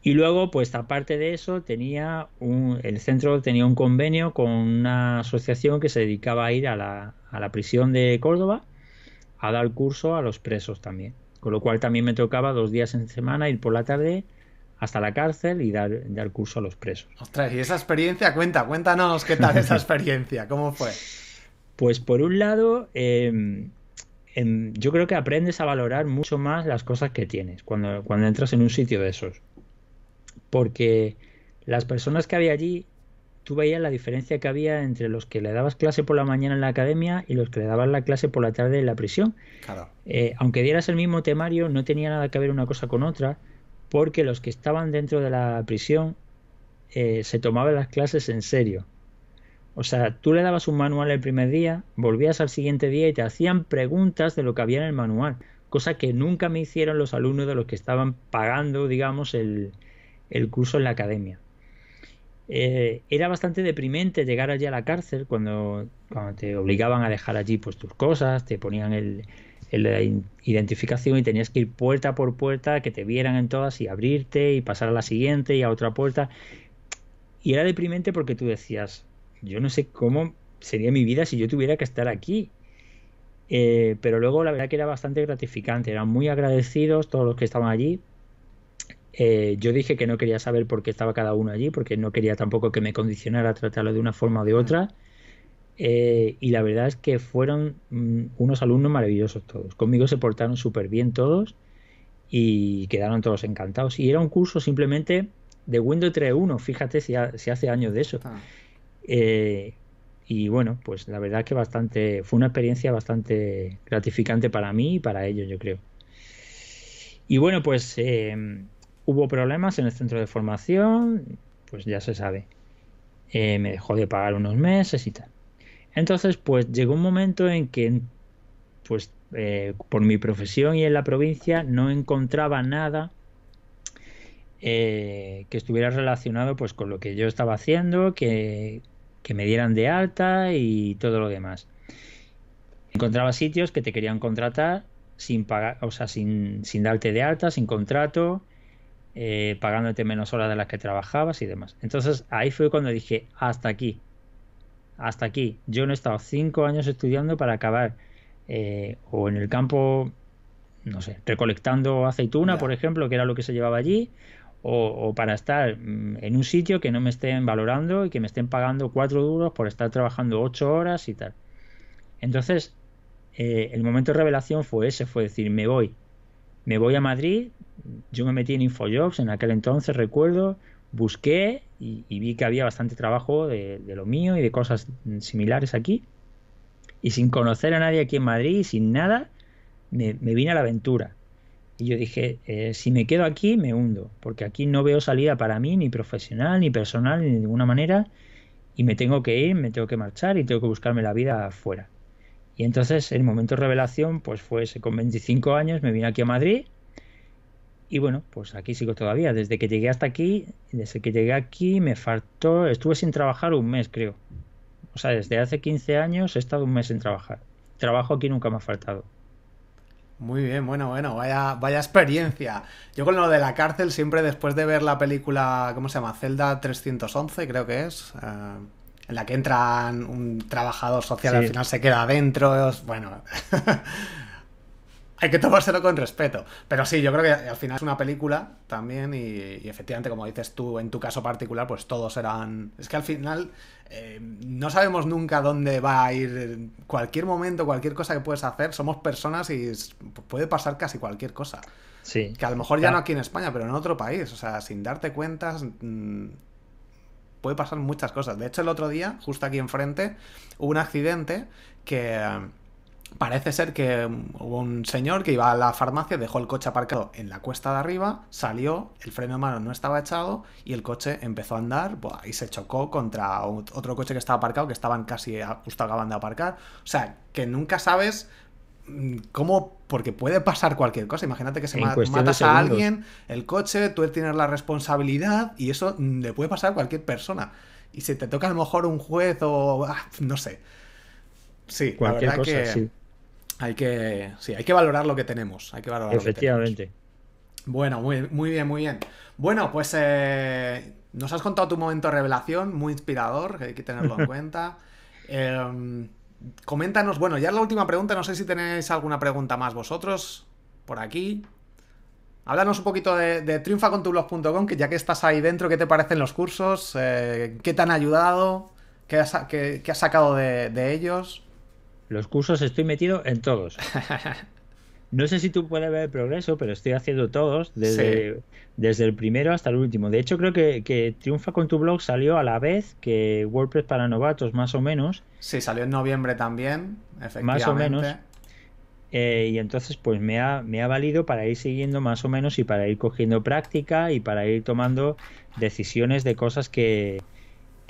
Speaker 2: Y luego, pues aparte de eso, tenía un, el centro tenía un convenio con una asociación que se dedicaba a ir a la, prisión de Córdoba a dar curso a los presos también. Con lo cual también me tocaba dos días en semana ir por la tarde hasta la cárcel y dar, dar curso a los presos.
Speaker 1: Ostras, y esa experiencia, cuenta, cuéntanos qué tal esa experiencia, cómo fue.
Speaker 2: Pues por un lado, em, em, yo creo que aprendes a valorar mucho más las cosas que tienes cuando, cuando entras en un sitio de esos porque las personas que había allí, tú veías la diferencia que había entre los que le dabas clase por la mañana en la academia y los que le dabas la clase por la tarde en la prisión. Claro. Eh, aunque dieras el mismo temario, no tenía nada que ver una cosa con otra, porque los que estaban dentro de la prisión eh, se tomaban las clases en serio. O sea, tú le dabas un manual el primer día, volvías al siguiente día y te hacían preguntas de lo que había en el manual, cosa que nunca me hicieron los alumnos de los que estaban pagando, digamos, el, el curso en la academia. Eh, era bastante deprimente llegar allí a la cárcel cuando, te obligaban a dejar allí pues tus cosas, te ponían el, la identificación y tenías que ir puerta por puerta, que te vieran en todas y abrirte y pasar a la siguiente y a otra puerta. Y era deprimente porque tú decías, yo no sé cómo sería mi vida si yo tuviera que estar aquí. Eh, pero luego la verdad que era bastante gratificante, eran muy agradecidos todos los que estaban allí eh, yo dije que no quería saber por qué estaba cada uno allí, porque no quería tampoco que me condicionara a tratarlo de una forma o de otra. Eh, y la verdad es que fueron mm, unos alumnos maravillosos todos. Conmigo se portaron súper bien todos y quedaron todos encantados. Y era un curso simplemente de Windows 3.1, fíjate si, hace años de eso. Ah. Eh, y bueno, pues la verdad que bastante, fue una experiencia bastante gratificante para mí y para ellos, yo creo. Y bueno, pues em, Hubo problemas en el centro de formación, pues ya se sabe. Eh, me dejó de pagar unos meses y tal. Entonces, pues llegó un momento en que, pues eh, por mi profesión y en la provincia, no encontraba nada eh, que estuviera relacionado pues con lo que yo estaba haciendo, que, que me dieran de alta y todo lo demás. Encontraba sitios que te querían contratar sin pagar, o sea, sin, sin darte de alta, sin contrato, eh, pagándote menos horas de las que trabajabas y demás. Entonces ahí fue cuando dije, hasta aquí, hasta aquí. Yo no he estado cinco años estudiando para acabar eh, o en el campo, no sé, recolectando aceituna, por ejemplo, que era lo que se llevaba allí, o, para estar mm, en un sitio que no me estén valorando y que me estén pagando cuatro duros por estar trabajando ocho horas y tal. Entonces, eh, el momento de revelación fue ese, fue decir, me voy, me voy a Madrid, yo me metí en Infojobs en aquel entonces, recuerdo, busqué y, vi que había bastante trabajo de, lo mío y de cosas similares aquí. Y sin conocer a nadie aquí en Madrid, sin nada, me, vine a la aventura. Y yo dije, eh, si me quedo aquí, me hundo, porque aquí no veo salida para mí, ni profesional, ni personal, ni de ninguna manera, y me tengo que ir, me tengo que marchar y tengo que buscarme la vida afuera. Y entonces el momento de revelación pues fue ese, con 25 años me vine aquí a Madrid y bueno, pues aquí sigo todavía. Desde que llegué hasta aquí, desde que llegué aquí me faltó, estuve sin trabajar un mes creo. O sea, desde hace 15 años he estado un mes sin trabajar. Trabajo aquí nunca me ha
Speaker 1: faltado. Muy bien, bueno, bueno, vaya, vaya experiencia. Yo con lo de la cárcel siempre después de ver la película, ¿cómo se llama? Zelda 311 creo que es. Eh, en la que entran un trabajador social y al final se queda adentro. Bueno. hay que tomárselo con respeto. Pero sí, yo creo que al final es una película también y, efectivamente, como dices tú, en tu caso particular, pues todos eran... Es que al final eh, no sabemos nunca dónde va a ir cualquier momento, cualquier cosa que puedes hacer. Somos personas y puede pasar casi cualquier cosa. Sí. Que a lo mejor ya no aquí en España, pero en otro país. O sea, sin darte cuentas... Mm, puede pasar muchas cosas. De hecho, el otro día, justo aquí enfrente, hubo un accidente que eh, parece ser que mm, hubo un señor que iba a la farmacia, dejó el coche aparcado en la cuesta de arriba, salió, el freno de mano no estaba echado y el coche empezó a andar y se chocó contra otro coche que estaba aparcado, que estaban casi justo acaban de aparcar. O sea, que nunca sabes ¿Cómo? Porque puede pasar cualquier cosa. Imagínate que se matas a alguien, el coche, tú tienes la responsabilidad y eso mm, le puede pasar a cualquier persona. Y si te toca a lo mejor un juez o ah, no sé. Sí, cualquier cosa, que Hay que, sí, hay que valorar lo que tenemos. Hay que valorar Efectivamente. Lo que bueno, muy, muy, bien, muy bien. Bueno, pues eh, nos has contado tu momento de revelación, muy inspirador, hay que tenerlo en cuenta. Eh, coméntanos, bueno, ya es la última pregunta, no sé si tenéis alguna pregunta más vosotros por aquí. Háblanos un poquito de, de triunfacontublog.com, que ya que estás ahí dentro, ¿qué te parecen los cursos? Eh, ¿Qué te han ayudado? ¿Qué has, sacado de, de ellos?
Speaker 2: Los cursos estoy metido en todos. No sé si tú puedes ver el progreso, pero estoy haciendo todos, desde, desde el primero hasta el último. De hecho, creo que, Triunfa con tu blog salió a la vez que WordPress para novatos, más o menos. Sí, salió en noviembre también,
Speaker 1: efectivamente. Más o menos.
Speaker 2: Eh, y entonces, pues me ha, valido para ir siguiendo más o menos y para ir cogiendo práctica y para ir tomando decisiones de cosas que,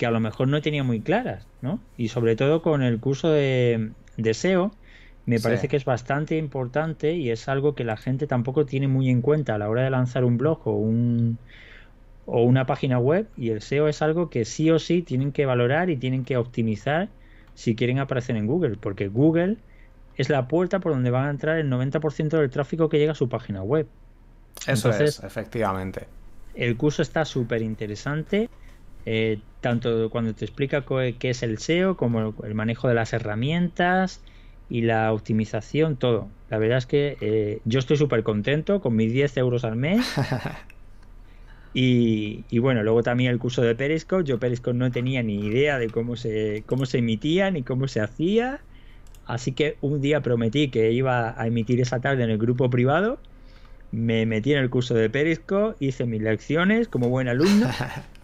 Speaker 2: a lo mejor no tenía muy claras, ¿no? Y sobre todo con el curso de, de SEO me parece que es bastante importante y es algo que la gente tampoco tiene muy en cuenta a la hora de lanzar un blog o un o una página web y el SEO es algo que sí o sí tienen que valorar y tienen que optimizar si quieren aparecer en Google, porque Google es la puerta por donde van a entrar el 90% del tráfico que llega a su página web. Eso es, efectivamente. El curso está súper interesante, eh, tanto cuando te explica qué es el SEO como el manejo de las herramientas, y la optimización, todo. La verdad es que eh, yo estoy súper contento con mis 10 euros al mes. y, bueno, luego también el curso de Periscope. Yo Periscope no tenía ni idea de cómo se, cómo se emitía ni cómo se hacía. Así que un día prometí que iba a emitir esa tarde en el grupo privado. Me metí en el curso de Periscope, hice mis lecciones como buen alumno.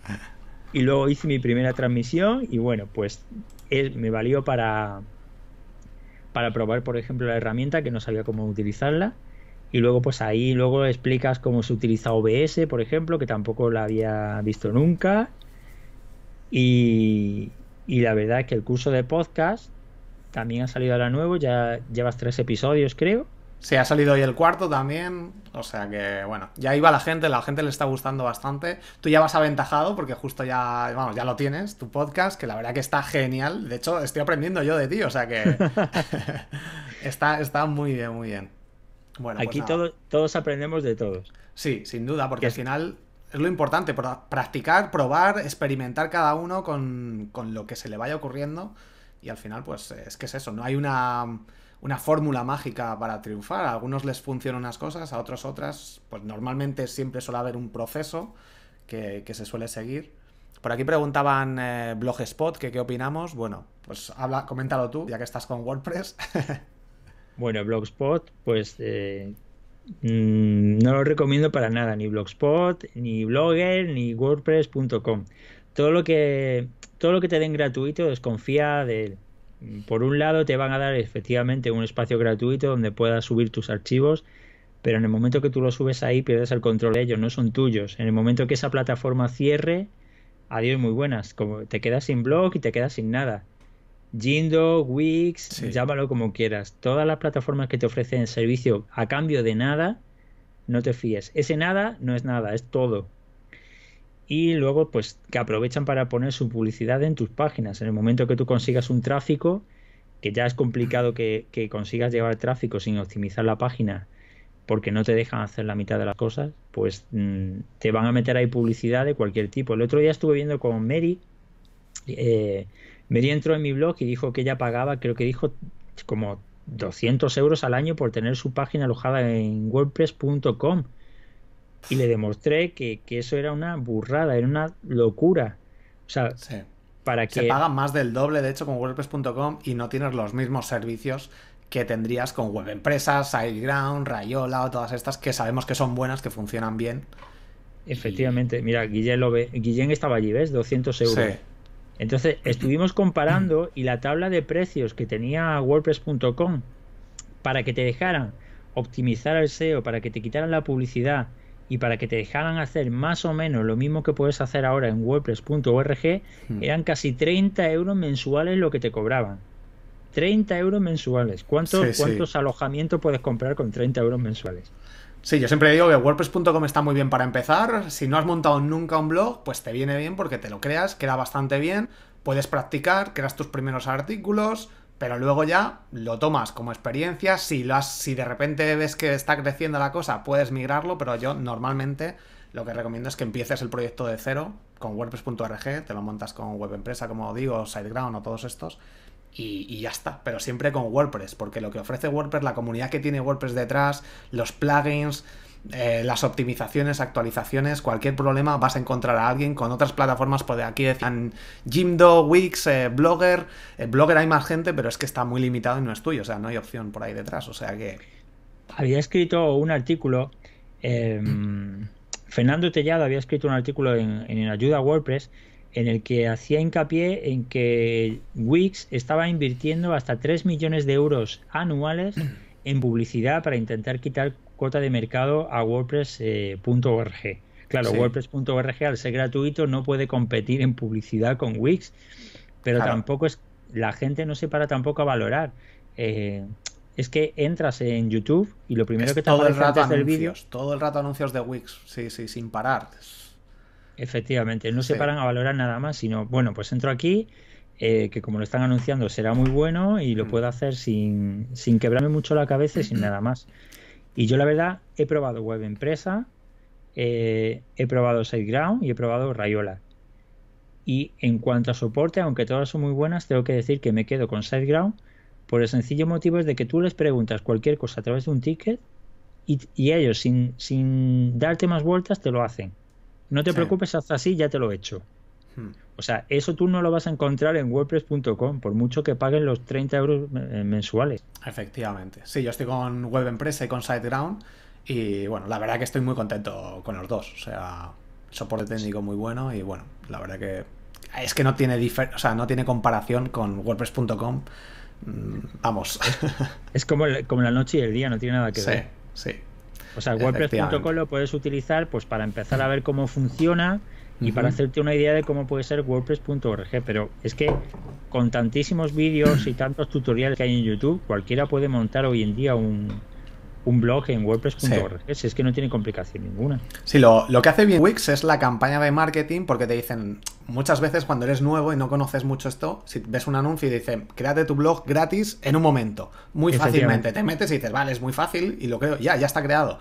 Speaker 2: y luego hice mi primera transmisión y bueno, pues me valió para, para probar, por ejemplo, la herramienta que no sabía cómo utilizarla. Y luego, pues ahí luego explicas cómo se utiliza OBS, por ejemplo, que tampoco la había visto nunca. Y, y la verdad es que el curso de podcast también ha salido ahora nuevo, ya llevas tres
Speaker 1: episodios, creo se ha salido hoy el cuarto también. O sea que, bueno, ya iba la gente, la gente le está gustando bastante. Tú ya vas aventajado porque justo ya, vamos, ya lo tienes, tu podcast, que la verdad que está genial. De hecho, estoy aprendiendo yo de ti, o sea que está, está muy bien, muy bien. Bueno, pues Aquí todos aprendemos de todos. Sí, sin duda, porque al final es lo importante, practicar, probar, experimentar cada uno con, con lo que se le vaya ocurriendo. Y al final, pues es que es eso, no hay una una fórmula mágica para triunfar. A algunos les funcionan unas cosas, a otros otras. Pues normalmente siempre suele haber un proceso que, se suele seguir. Por aquí preguntaban eh, Blogspot que qué opinamos. Bueno, pues habla, coméntalo tú, ya que estás con WordPress.
Speaker 2: bueno, Blogspot, pues eh, mm, no lo recomiendo para nada, ni Blogspot, ni Blogger, ni WordPress.com. Todo lo que todo lo que te den gratuito desconfía de por un lado te van a dar efectivamente un espacio gratuito donde puedas subir tus archivos, pero en el momento que tú los subes ahí pierdes el control de ellos, no son tuyos. En el momento que esa plataforma cierre, adiós muy buenas, como te quedas sin blog y te quedas sin nada. Jindo, Wix, llámalo como quieras. Todas las plataformas que te ofrecen servicio a cambio de nada, no te fíes. Ese nada no es nada, es todo y luego pues que aprovechan para poner su publicidad en tus páginas. En el momento que tú consigas un tráfico, que ya es complicado que, consigas llevar tráfico sin optimizar la página porque no te dejan hacer la mitad de las cosas, pues mm, te van a meter ahí publicidad de cualquier tipo. El otro día estuve viendo con Mary, eh, Mary entró en mi blog y dijo que ella pagaba, creo que dijo como 200 euros al año por tener su página alojada en wordpress.com y le demostré
Speaker 1: que, eso era una burrada,
Speaker 2: era una locura. O sea,
Speaker 1: para que... Se pagan más del doble, de hecho, con WordPress.com y no tienes los mismos servicios que tendrías con Web Empresas, SiteGround, Rayola o todas estas que sabemos que son buenas, que funcionan bien.
Speaker 2: Efectivamente, mira, Guillén, ve. Guillén estaba allí, ¿ves? 200 euros. Entonces, estuvimos comparando y la tabla de precios que tenía WordPress.com para que te dejaran optimizar el SEO, para que te quitaran la publicidad, y para que te dejaran hacer más o menos lo mismo que puedes hacer ahora en wordpress.org, hmm. eran casi 30 euros mensuales lo que te cobraban. 30 euros mensuales. ¿Cuántos, ¿Cuántos
Speaker 1: alojamientos puedes comprar con 30 euros mensuales? Sí, yo siempre digo que WordPress.com está muy bien para empezar. Si no has montado nunca un blog, pues te viene bien porque te lo creas, queda bastante bien, puedes practicar, creas tus primeros artículos, pero luego ya lo tomas como experiencia. Si, lo si de repente ves que está creciendo la cosa, puedes migrarlo, pero yo normalmente lo que recomiendo es que empieces el proyecto de cero con WordPress.org, te lo montas con WebEmpresa como digo, SiteGround o todos estos, y, y, ya está, pero siempre con WordPress, porque lo que ofrece WordPress, la comunidad que tiene WordPress detrás, los plugins, eh, las optimizaciones, actualizaciones, cualquier problema, vas a encontrar a alguien con otras plataformas. Por aquí decían Jimdo, Wix, eh, Blogger. el eh, Blogger hay más gente, pero es que está muy limitado y no es tuyo. O sea, no hay opción por ahí detrás. O sea que.
Speaker 2: Había escrito un artículo. Em, Fernando Tellado había escrito un artículo en, en Ayuda a WordPress en el que hacía hincapié en que Wix estaba invirtiendo hasta 3 millones de euros anuales en publicidad para intentar quitar cuota de mercado a WordPress.org. Eh, claro, WordPress.org al ser gratuito no puede competir en publicidad con Wix, pero tampoco es la gente no se para tampoco a valorar. Eh, es que entras en YouTube y lo primero que te todo el rato
Speaker 1: todo el rato anuncios de Wix, sí, sí, sin
Speaker 2: parar. Efectivamente, no se paran a valorar nada más, sino bueno, pues entro aquí eh, que como lo están anunciando será muy bueno y lo mm. puedo hacer sin, sin quebrarme mucho la cabeza y sin nada más. Y yo la verdad he probado web empresa, eh, he probado SiteGround y he probado Rayola. Y en cuanto a soporte, aunque todas son muy buenas, tengo que decir que me quedo con SiteGround por el sencillo motivo es de que tú les preguntas cualquier cosa a través de un ticket y, ellos sin, sin, darte más vueltas te lo hacen. No te preocupes, hasta así ya te lo he hecho. Hmm. O sea, eso tú no lo vas a encontrar
Speaker 1: en WordPress.com, por mucho que paguen los 30 euros eh, mensuales. Efectivamente. Sí, yo estoy con Web Empresa y con SiteGround. Y bueno, la verdad que estoy muy contento con los dos. O sea, soporte técnico muy bueno. Y bueno, la verdad que es que no tiene, o sea, no tiene comparación con WordPress.com. Mm, vamos. Es como, como la noche y el día, no tiene nada que ver. Sí, sí. O sea, WordPress.com
Speaker 2: lo puedes utilizar pues para empezar a ver cómo funciona y para hacerte una idea de cómo puede ser WordPress.org. Pero es que con tantísimos vídeos y tantos tutoriales que hay en YouTube, cualquiera puede montar hoy en día
Speaker 1: un, blog en WordPress.org. Si es que no tiene complicación ninguna. Sí, lo, que hace bien Wix es la campaña de marketing porque te dicen muchas veces cuando eres nuevo y no conoces mucho esto, si ves un anuncio y dicen, créate tu blog gratis en un momento, muy fácilmente. Te metes y dices, vale, es muy fácil y lo creo, ya, ya está creado.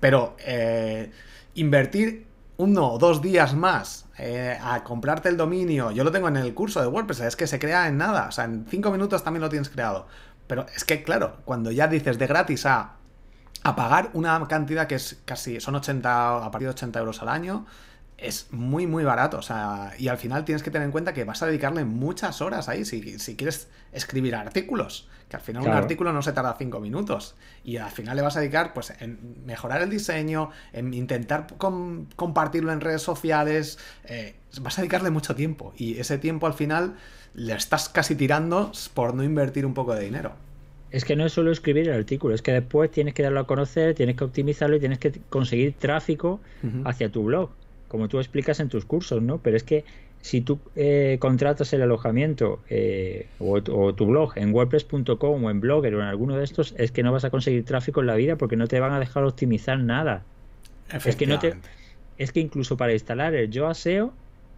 Speaker 1: Pero eh, invertir uno o dos días más eh, a comprarte el dominio. Yo lo tengo en el curso de WordPress, es que se crea en nada, o sea, en cinco minutos también lo tienes creado. Pero es que, claro, cuando ya dices de gratis a, a pagar una cantidad que es casi, son 80, a partir de 80 euros al año, es muy, muy barato. O sea, y al final tienes que tener en cuenta que vas a dedicarle muchas horas ahí si, quieres escribir artículos. Que al final un artículo no se tarda cinco minutos. Y al final le vas a dedicar, pues, en mejorar el diseño, en intentar compartirlo en redes sociales. Eh, vas a dedicarle mucho tiempo. Y ese tiempo al final le estás casi tirando por no invertir un poco de dinero. Es que no es solo escribir el
Speaker 2: artículo, es que después tienes que darlo a conocer, tienes que optimizarlo y tienes que conseguir tráfico hacia tu blog como tú explicas en tus cursos, ¿no? Pero es que si tú eh, contratas el alojamiento eh, o, tu blog en wordpress.com o en Blogger o en alguno de estos, es que no vas a conseguir tráfico en la vida porque no te van a dejar optimizar nada. Es que no te, es que incluso para instalar el Yo Aseo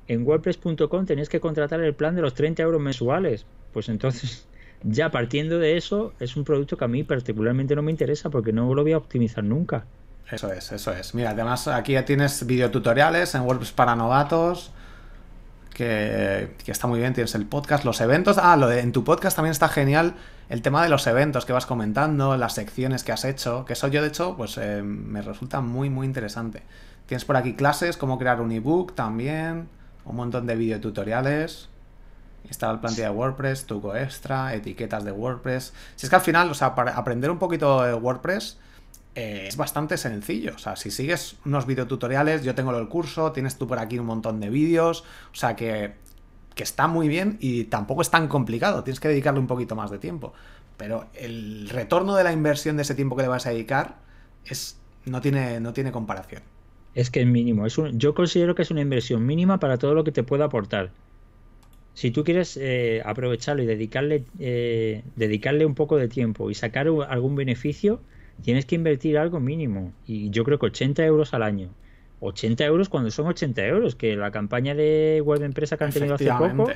Speaker 2: en wordpress.com tenías que contratar el plan de los 30 euros mensuales. Pues entonces, ya partiendo de eso, es un producto que a mí particularmente no me interesa porque no lo voy a optimizar nunca. Eso es, eso es.
Speaker 1: Mira, además aquí ya tienes videotutoriales en WordPress para novatos. Que, está muy bien, tienes el podcast, los eventos. Ah, lo de, en tu podcast también está genial el tema de los eventos que vas comentando, las secciones que has hecho, que eso yo de hecho pues eh, me resulta muy muy interesante. Tienes por aquí clases, cómo crear un ebook también, un montón de videotutoriales, instalar plantilla de WordPress, tuco extra, etiquetas de WordPress. Si es que al final, o sea, para aprender un poquito de WordPress eh, es bastante sencillo. O sea, si sigues unos videotutoriales, yo tengo el curso, tienes tú por aquí un montón de vídeos, o sea que, está muy bien y tampoco es tan complicado, tienes que dedicarle un poquito más de tiempo. Pero el retorno de la inversión de ese tiempo que le vas a dedicar es, no, tiene, no tiene comparación. Es que es mínimo.
Speaker 2: Es yo considero que es una inversión mínima para todo lo que te pueda aportar si tú quieres eh, aprovecharlo y dedicarle, eh, dedicarle un poco de tiempo y sacar algún beneficio, tienes que invertir algo mínimo. Y yo creo que 80 euros al año. 80 euros cuando son 80 euros, que la campaña de web de empresa que han tenido hace poco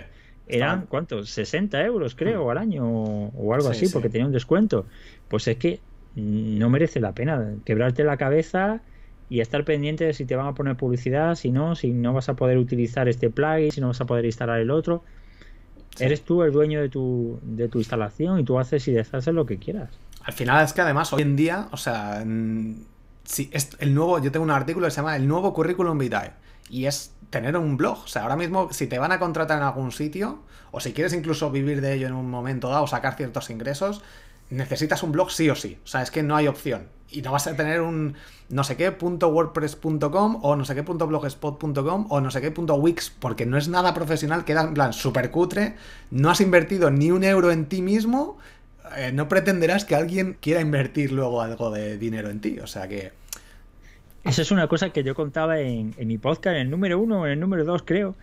Speaker 2: eran, ¿cuántos? 60 euros creo mm. al año o, algo así, porque tenía un descuento. Pues es que no merece la pena quebrarte la cabeza y estar pendiente de si te van a poner publicidad, si no, si no vas a poder utilizar este plugin, si no vas a poder instalar el otro. Eres tú el dueño de tu, de tu instalación y tú haces y deshaces lo que quieras.
Speaker 1: Al final es que además hoy en día, o sea, si es el nuevo, yo tengo un artículo que se llama El nuevo currículum vitae y es tener un blog. O sea, ahora mismo si te van a contratar en algún sitio o si quieres incluso vivir de ello en un momento dado sacar ciertos ingresos, necesitas un blog sí o sí. O sea, es que no hay opción. Y no vas a tener un no sé qué punto wordpress.com o no sé qué punto blogspot.com o no sé qué punto wix porque no es nada profesional, queda en plan súper cutre, no has invertido ni un euro en ti mismo eh, no pretenderás que alguien quiera invertir luego algo de dinero en ti. O sea que.
Speaker 2: es una cosa que yo contaba en, mi podcast, en el número uno o en el número dos, creo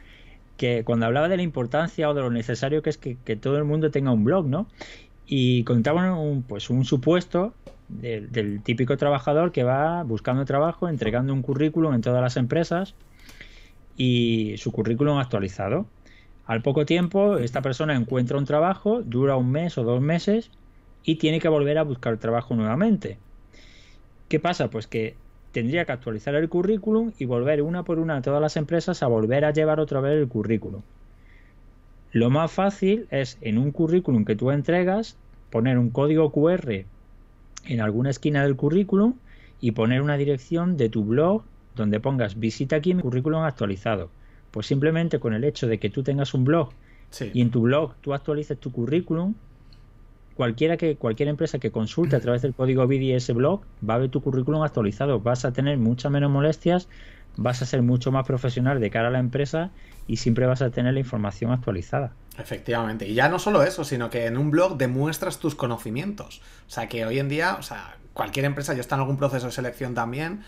Speaker 2: que cuando hablaba de la importancia o de lo necesario que es que, todo el mundo tenga un blog, ¿no? Y contaba un, pues un supuesto del típico trabajador que va buscando trabajo, entregando un currículum en todas las empresas y su currículum actualizado. Al poco tiempo, esta persona encuentra un trabajo, dura un mes o dos meses y tiene que volver a buscar trabajo nuevamente. ¿Qué pasa? Pues que tendría que actualizar el currículum y volver una por una a todas las empresas a volver a llevar otra vez el currículum. Lo más fácil es en un currículum que tú entregas poner un código QR en alguna esquina del currículum y poner una dirección de tu blog donde pongas visita aquí mi currículum actualizado. Pues simplemente con el hecho de que tú tengas un blog y en tu blog tú actualices tu currículum, cualquiera que, cualquier empresa que consulte a través del código BIDI ese blog va a ver tu currículum actualizado, vas a tener muchas menos molestias, vas a ser mucho más profesional de cara a la empresa y siempre vas a tener la información actualizada.
Speaker 1: Efectivamente, y ya no solo eso, sino que en un blog demuestras tus conocimientos. O sea, que hoy en día, o sea, cualquier empresa ya está en algún proceso de selección también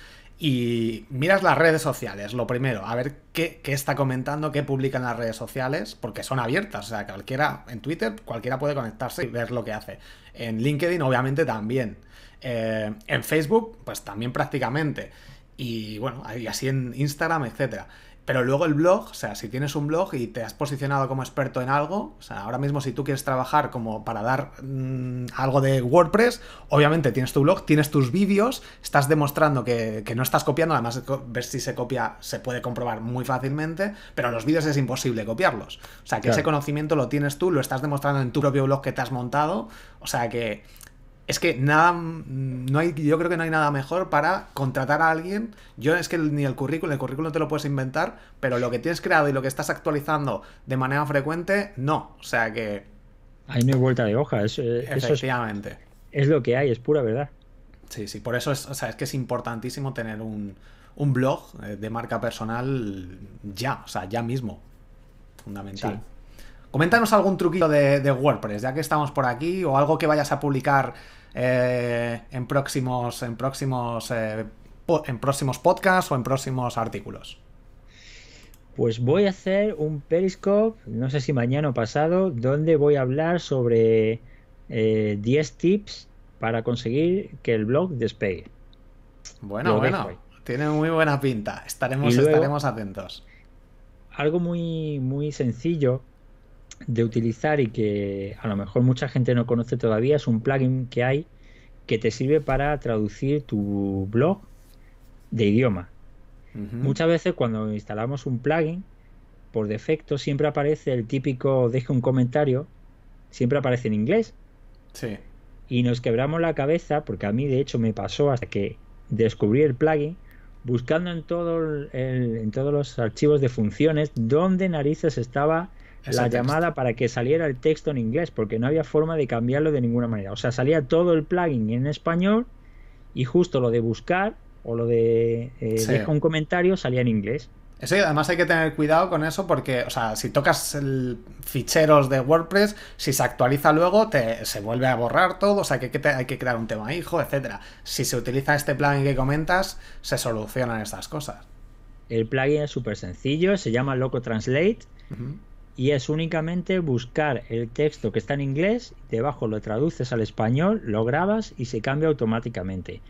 Speaker 1: y miras las redes sociales, lo primero, a ver qué, está comentando, qué publican las redes sociales, porque son abiertas, o sea, cualquiera, en Twitter cualquiera puede conectarse y ver lo que hace. En LinkedIn obviamente también. Eh, en Facebook pues también prácticamente. Y bueno, así en Instagram, etcétera. Pero luego el blog, o sea, si tienes un blog y te has posicionado como experto en algo, o sea, ahora mismo si tú quieres trabajar como para dar mm, algo de WordPress, obviamente tienes tu blog, tienes tus vídeos, estás demostrando que, no estás copiando, además ver si se copia se puede comprobar muy fácilmente, pero los vídeos es imposible copiarlos. O sea, que ese conocimiento lo tienes tú, lo estás demostrando en tu propio blog que te has montado, o sea que es que nada, no hay, yo creo que no hay nada mejor para contratar a alguien. Yo es que ni el currículum, el currículum te lo puedes inventar, pero lo que tienes creado y lo que estás actualizando de manera frecuente, no. O sea que... Ahí no hay
Speaker 2: vuelta de hoja, eh, es,
Speaker 1: Efectivamente. es, lo que hay, es pura verdad. Sí, sí, por eso es, que es importantísimo tener un, blog eh, de marca personal ya, o sea, ya mismo. Fundamental. Coméntanos algún truquito de, de WordPress, ya que estamos por aquí, o algo que vayas a publicar eh, en próximos, en próximos, eh, en próximos podcasts o en próximos artículos? Pues voy a hacer un Periscope, no sé si mañana o pasado,
Speaker 2: donde voy a hablar sobre 10 eh, tips para conseguir
Speaker 1: que el blog despegue. Bueno, bueno, tiene muy buena pinta. Estaremos, estaremos atentos.
Speaker 2: Algo muy, muy sencillo de utilizar y que a lo mejor mucha gente no conoce todavía es un plugin que hay que te sirve para traducir tu blog de idioma. Muchas veces cuando instalamos un plugin, por defecto siempre aparece el típico deje un comentario, siempre aparece en inglés. Sí. Y nos quebramos la cabeza, porque a mí de hecho me pasó hasta que descubrí el plugin, buscando en, todo en todos los archivos de funciones dónde narices estaba
Speaker 1: la llamada
Speaker 2: para que saliera el texto en inglés, porque no había forma de cambiarlo de ninguna manera. O sea, salía todo el plugin en
Speaker 1: español y justo lo de buscar o lo de eh, dejar un comentario salía en inglés. Eso y además hay que tener cuidado con eso porque, o sea, si tocas el ficheros de WordPress, si se actualiza luego, te, se vuelve a borrar todo, o sea, que, hay que crear un tema hijo, etcétera. Si se utiliza este plugin que comentas, se solucionan estas cosas.
Speaker 2: El plugin es súper sencillo, se llama Loco Translate y es únicamente buscar el texto que está en inglés, debajo lo traduces al español, lo grabas y se cambia automáticamente.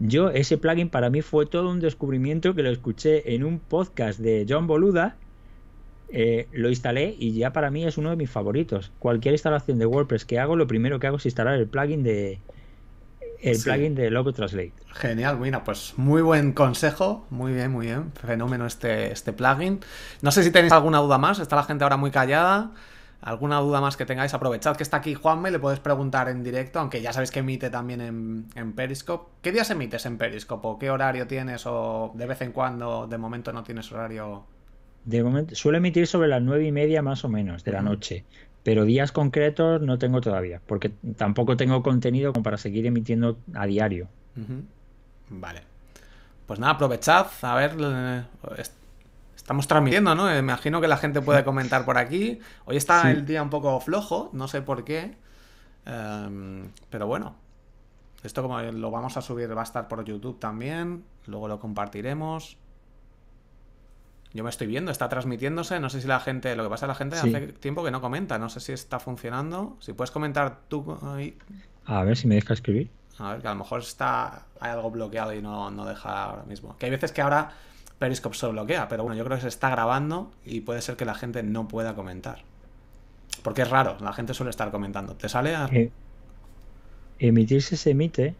Speaker 2: Yo, ese plugin para mí fue todo un descubrimiento que lo escuché en un podcast de John Boluda, eh, lo instalé y ya para mí es uno de mis favoritos. Cualquier instalación de WordPress que hago, lo primero que hago es instalar el plugin de, el plugin
Speaker 1: de Logo Translate. Genial, bueno, pues muy buen consejo, muy bien, muy bien, fenómeno este, este plugin. No sé si tenéis alguna duda más, está la gente ahora muy callada. ¿Alguna duda más que tengáis? Aprovechad que está aquí Juanme, le podéis preguntar en directo, aunque ya sabéis que emite también en, Periscope. ¿Qué días emites en Periscope? qué horario tienes? ¿O de vez en cuando, de momento, no tienes horario?
Speaker 2: De momento, suele emitir sobre las nueve y media más o menos de la noche pero días concretos no tengo todavía, porque tampoco tengo contenido como para seguir emitiendo a diario.
Speaker 1: Vale. Pues nada, aprovechad, a ver, eh, estamos transmitiendo, ¿no? Eh, me imagino que la gente puede comentar por aquí. Hoy está el día un poco flojo, no sé por qué, em, pero bueno. Esto como lo vamos a subir, va a estar por YouTube también, luego lo compartiremos. Yo me estoy viendo, está transmitiéndose. No sé si la gente, lo que pasa, es la gente hace tiempo que no comenta. No sé si está funcionando. Si puedes comentar tú
Speaker 2: A ver si me deja escribir.
Speaker 1: A ver, que a lo mejor está hay algo bloqueado y no, deja ahora mismo. Que hay veces que ahora Periscope se bloquea, pero bueno, yo creo que se está grabando y puede ser que la gente no pueda comentar. Porque es raro, la gente suele estar comentando. ¿Te sale eh,
Speaker 2: emitirse se emite,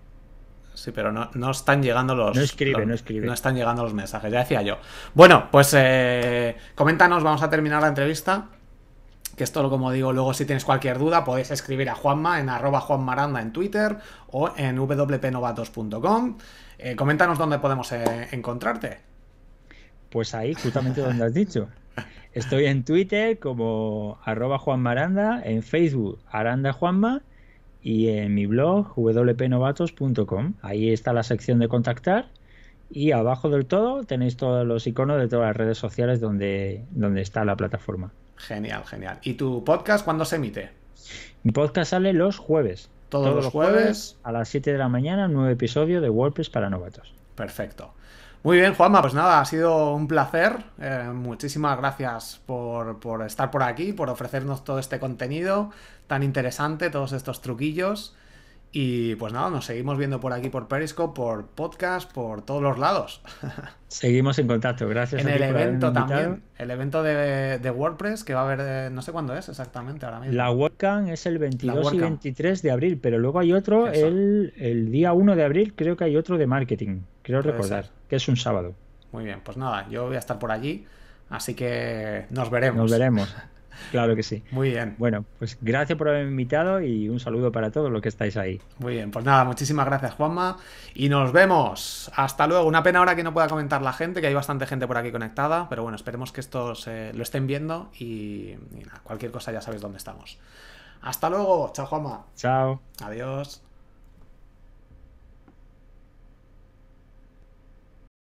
Speaker 1: Sí, pero no, están llegando los. No escribe, no escribe. No están llegando los mensajes, ya decía yo. Bueno, pues eh, coméntanos, vamos a terminar la entrevista. Que esto, como digo, luego si tienes cualquier duda, podéis escribir a Juanma en arroba juanmaranda en Twitter o en wpnovatos.com. Eh, coméntanos dónde podemos eh, encontrarte.
Speaker 2: Pues ahí, justamente donde has dicho. Estoy en Twitter como arroba Juan en Facebook Aranda Juanma y en mi blog wpnovatos.com. Ahí está la sección de contactar y abajo del todo tenéis todos los iconos de todas las redes sociales donde, donde está la plataforma. Genial, genial. ¿Y tu podcast
Speaker 1: cuándo se emite?
Speaker 2: Mi podcast sale los jueves. Todos, los, jueves? A las 7 de la mañana, nuevo episodio de WordPress para novatos.
Speaker 1: Perfecto. Muy bien, Juanma, pues nada, ha sido un placer. Eh, muchísimas gracias por, por estar por aquí, por ofrecernos todo este contenido tan interesante, todos estos truquillos. Y pues nada, nos seguimos viendo por aquí, por Periscope, por podcast, por todos los lados.
Speaker 2: Seguimos en contacto, gracias. En el evento también,
Speaker 1: el evento de, WordPress que va a haber, eh, no sé cuándo es exactamente ahora mismo.
Speaker 2: La WordCamp es el 22 y 23 de abril, pero luego hay otro, el, día 1 de abril creo que hay otro de marketing, creo recordar, que es un sábado.
Speaker 1: Muy bien, pues nada, yo voy a estar por allí, así que nos veremos. Nos veremos. Claro que sí. Muy bien. Bueno, pues gracias por haberme invitado y un saludo para todos los que estáis ahí. Muy bien, pues nada, muchísimas gracias Juanma y nos vemos. Hasta luego. Una pena ahora que no pueda comentar la gente, que hay bastante gente por aquí conectada, pero bueno, esperemos que estos lo estén viendo y, cualquier cosa ya sabéis dónde estamos. Hasta luego. Chao Juanma. Chao. Adiós.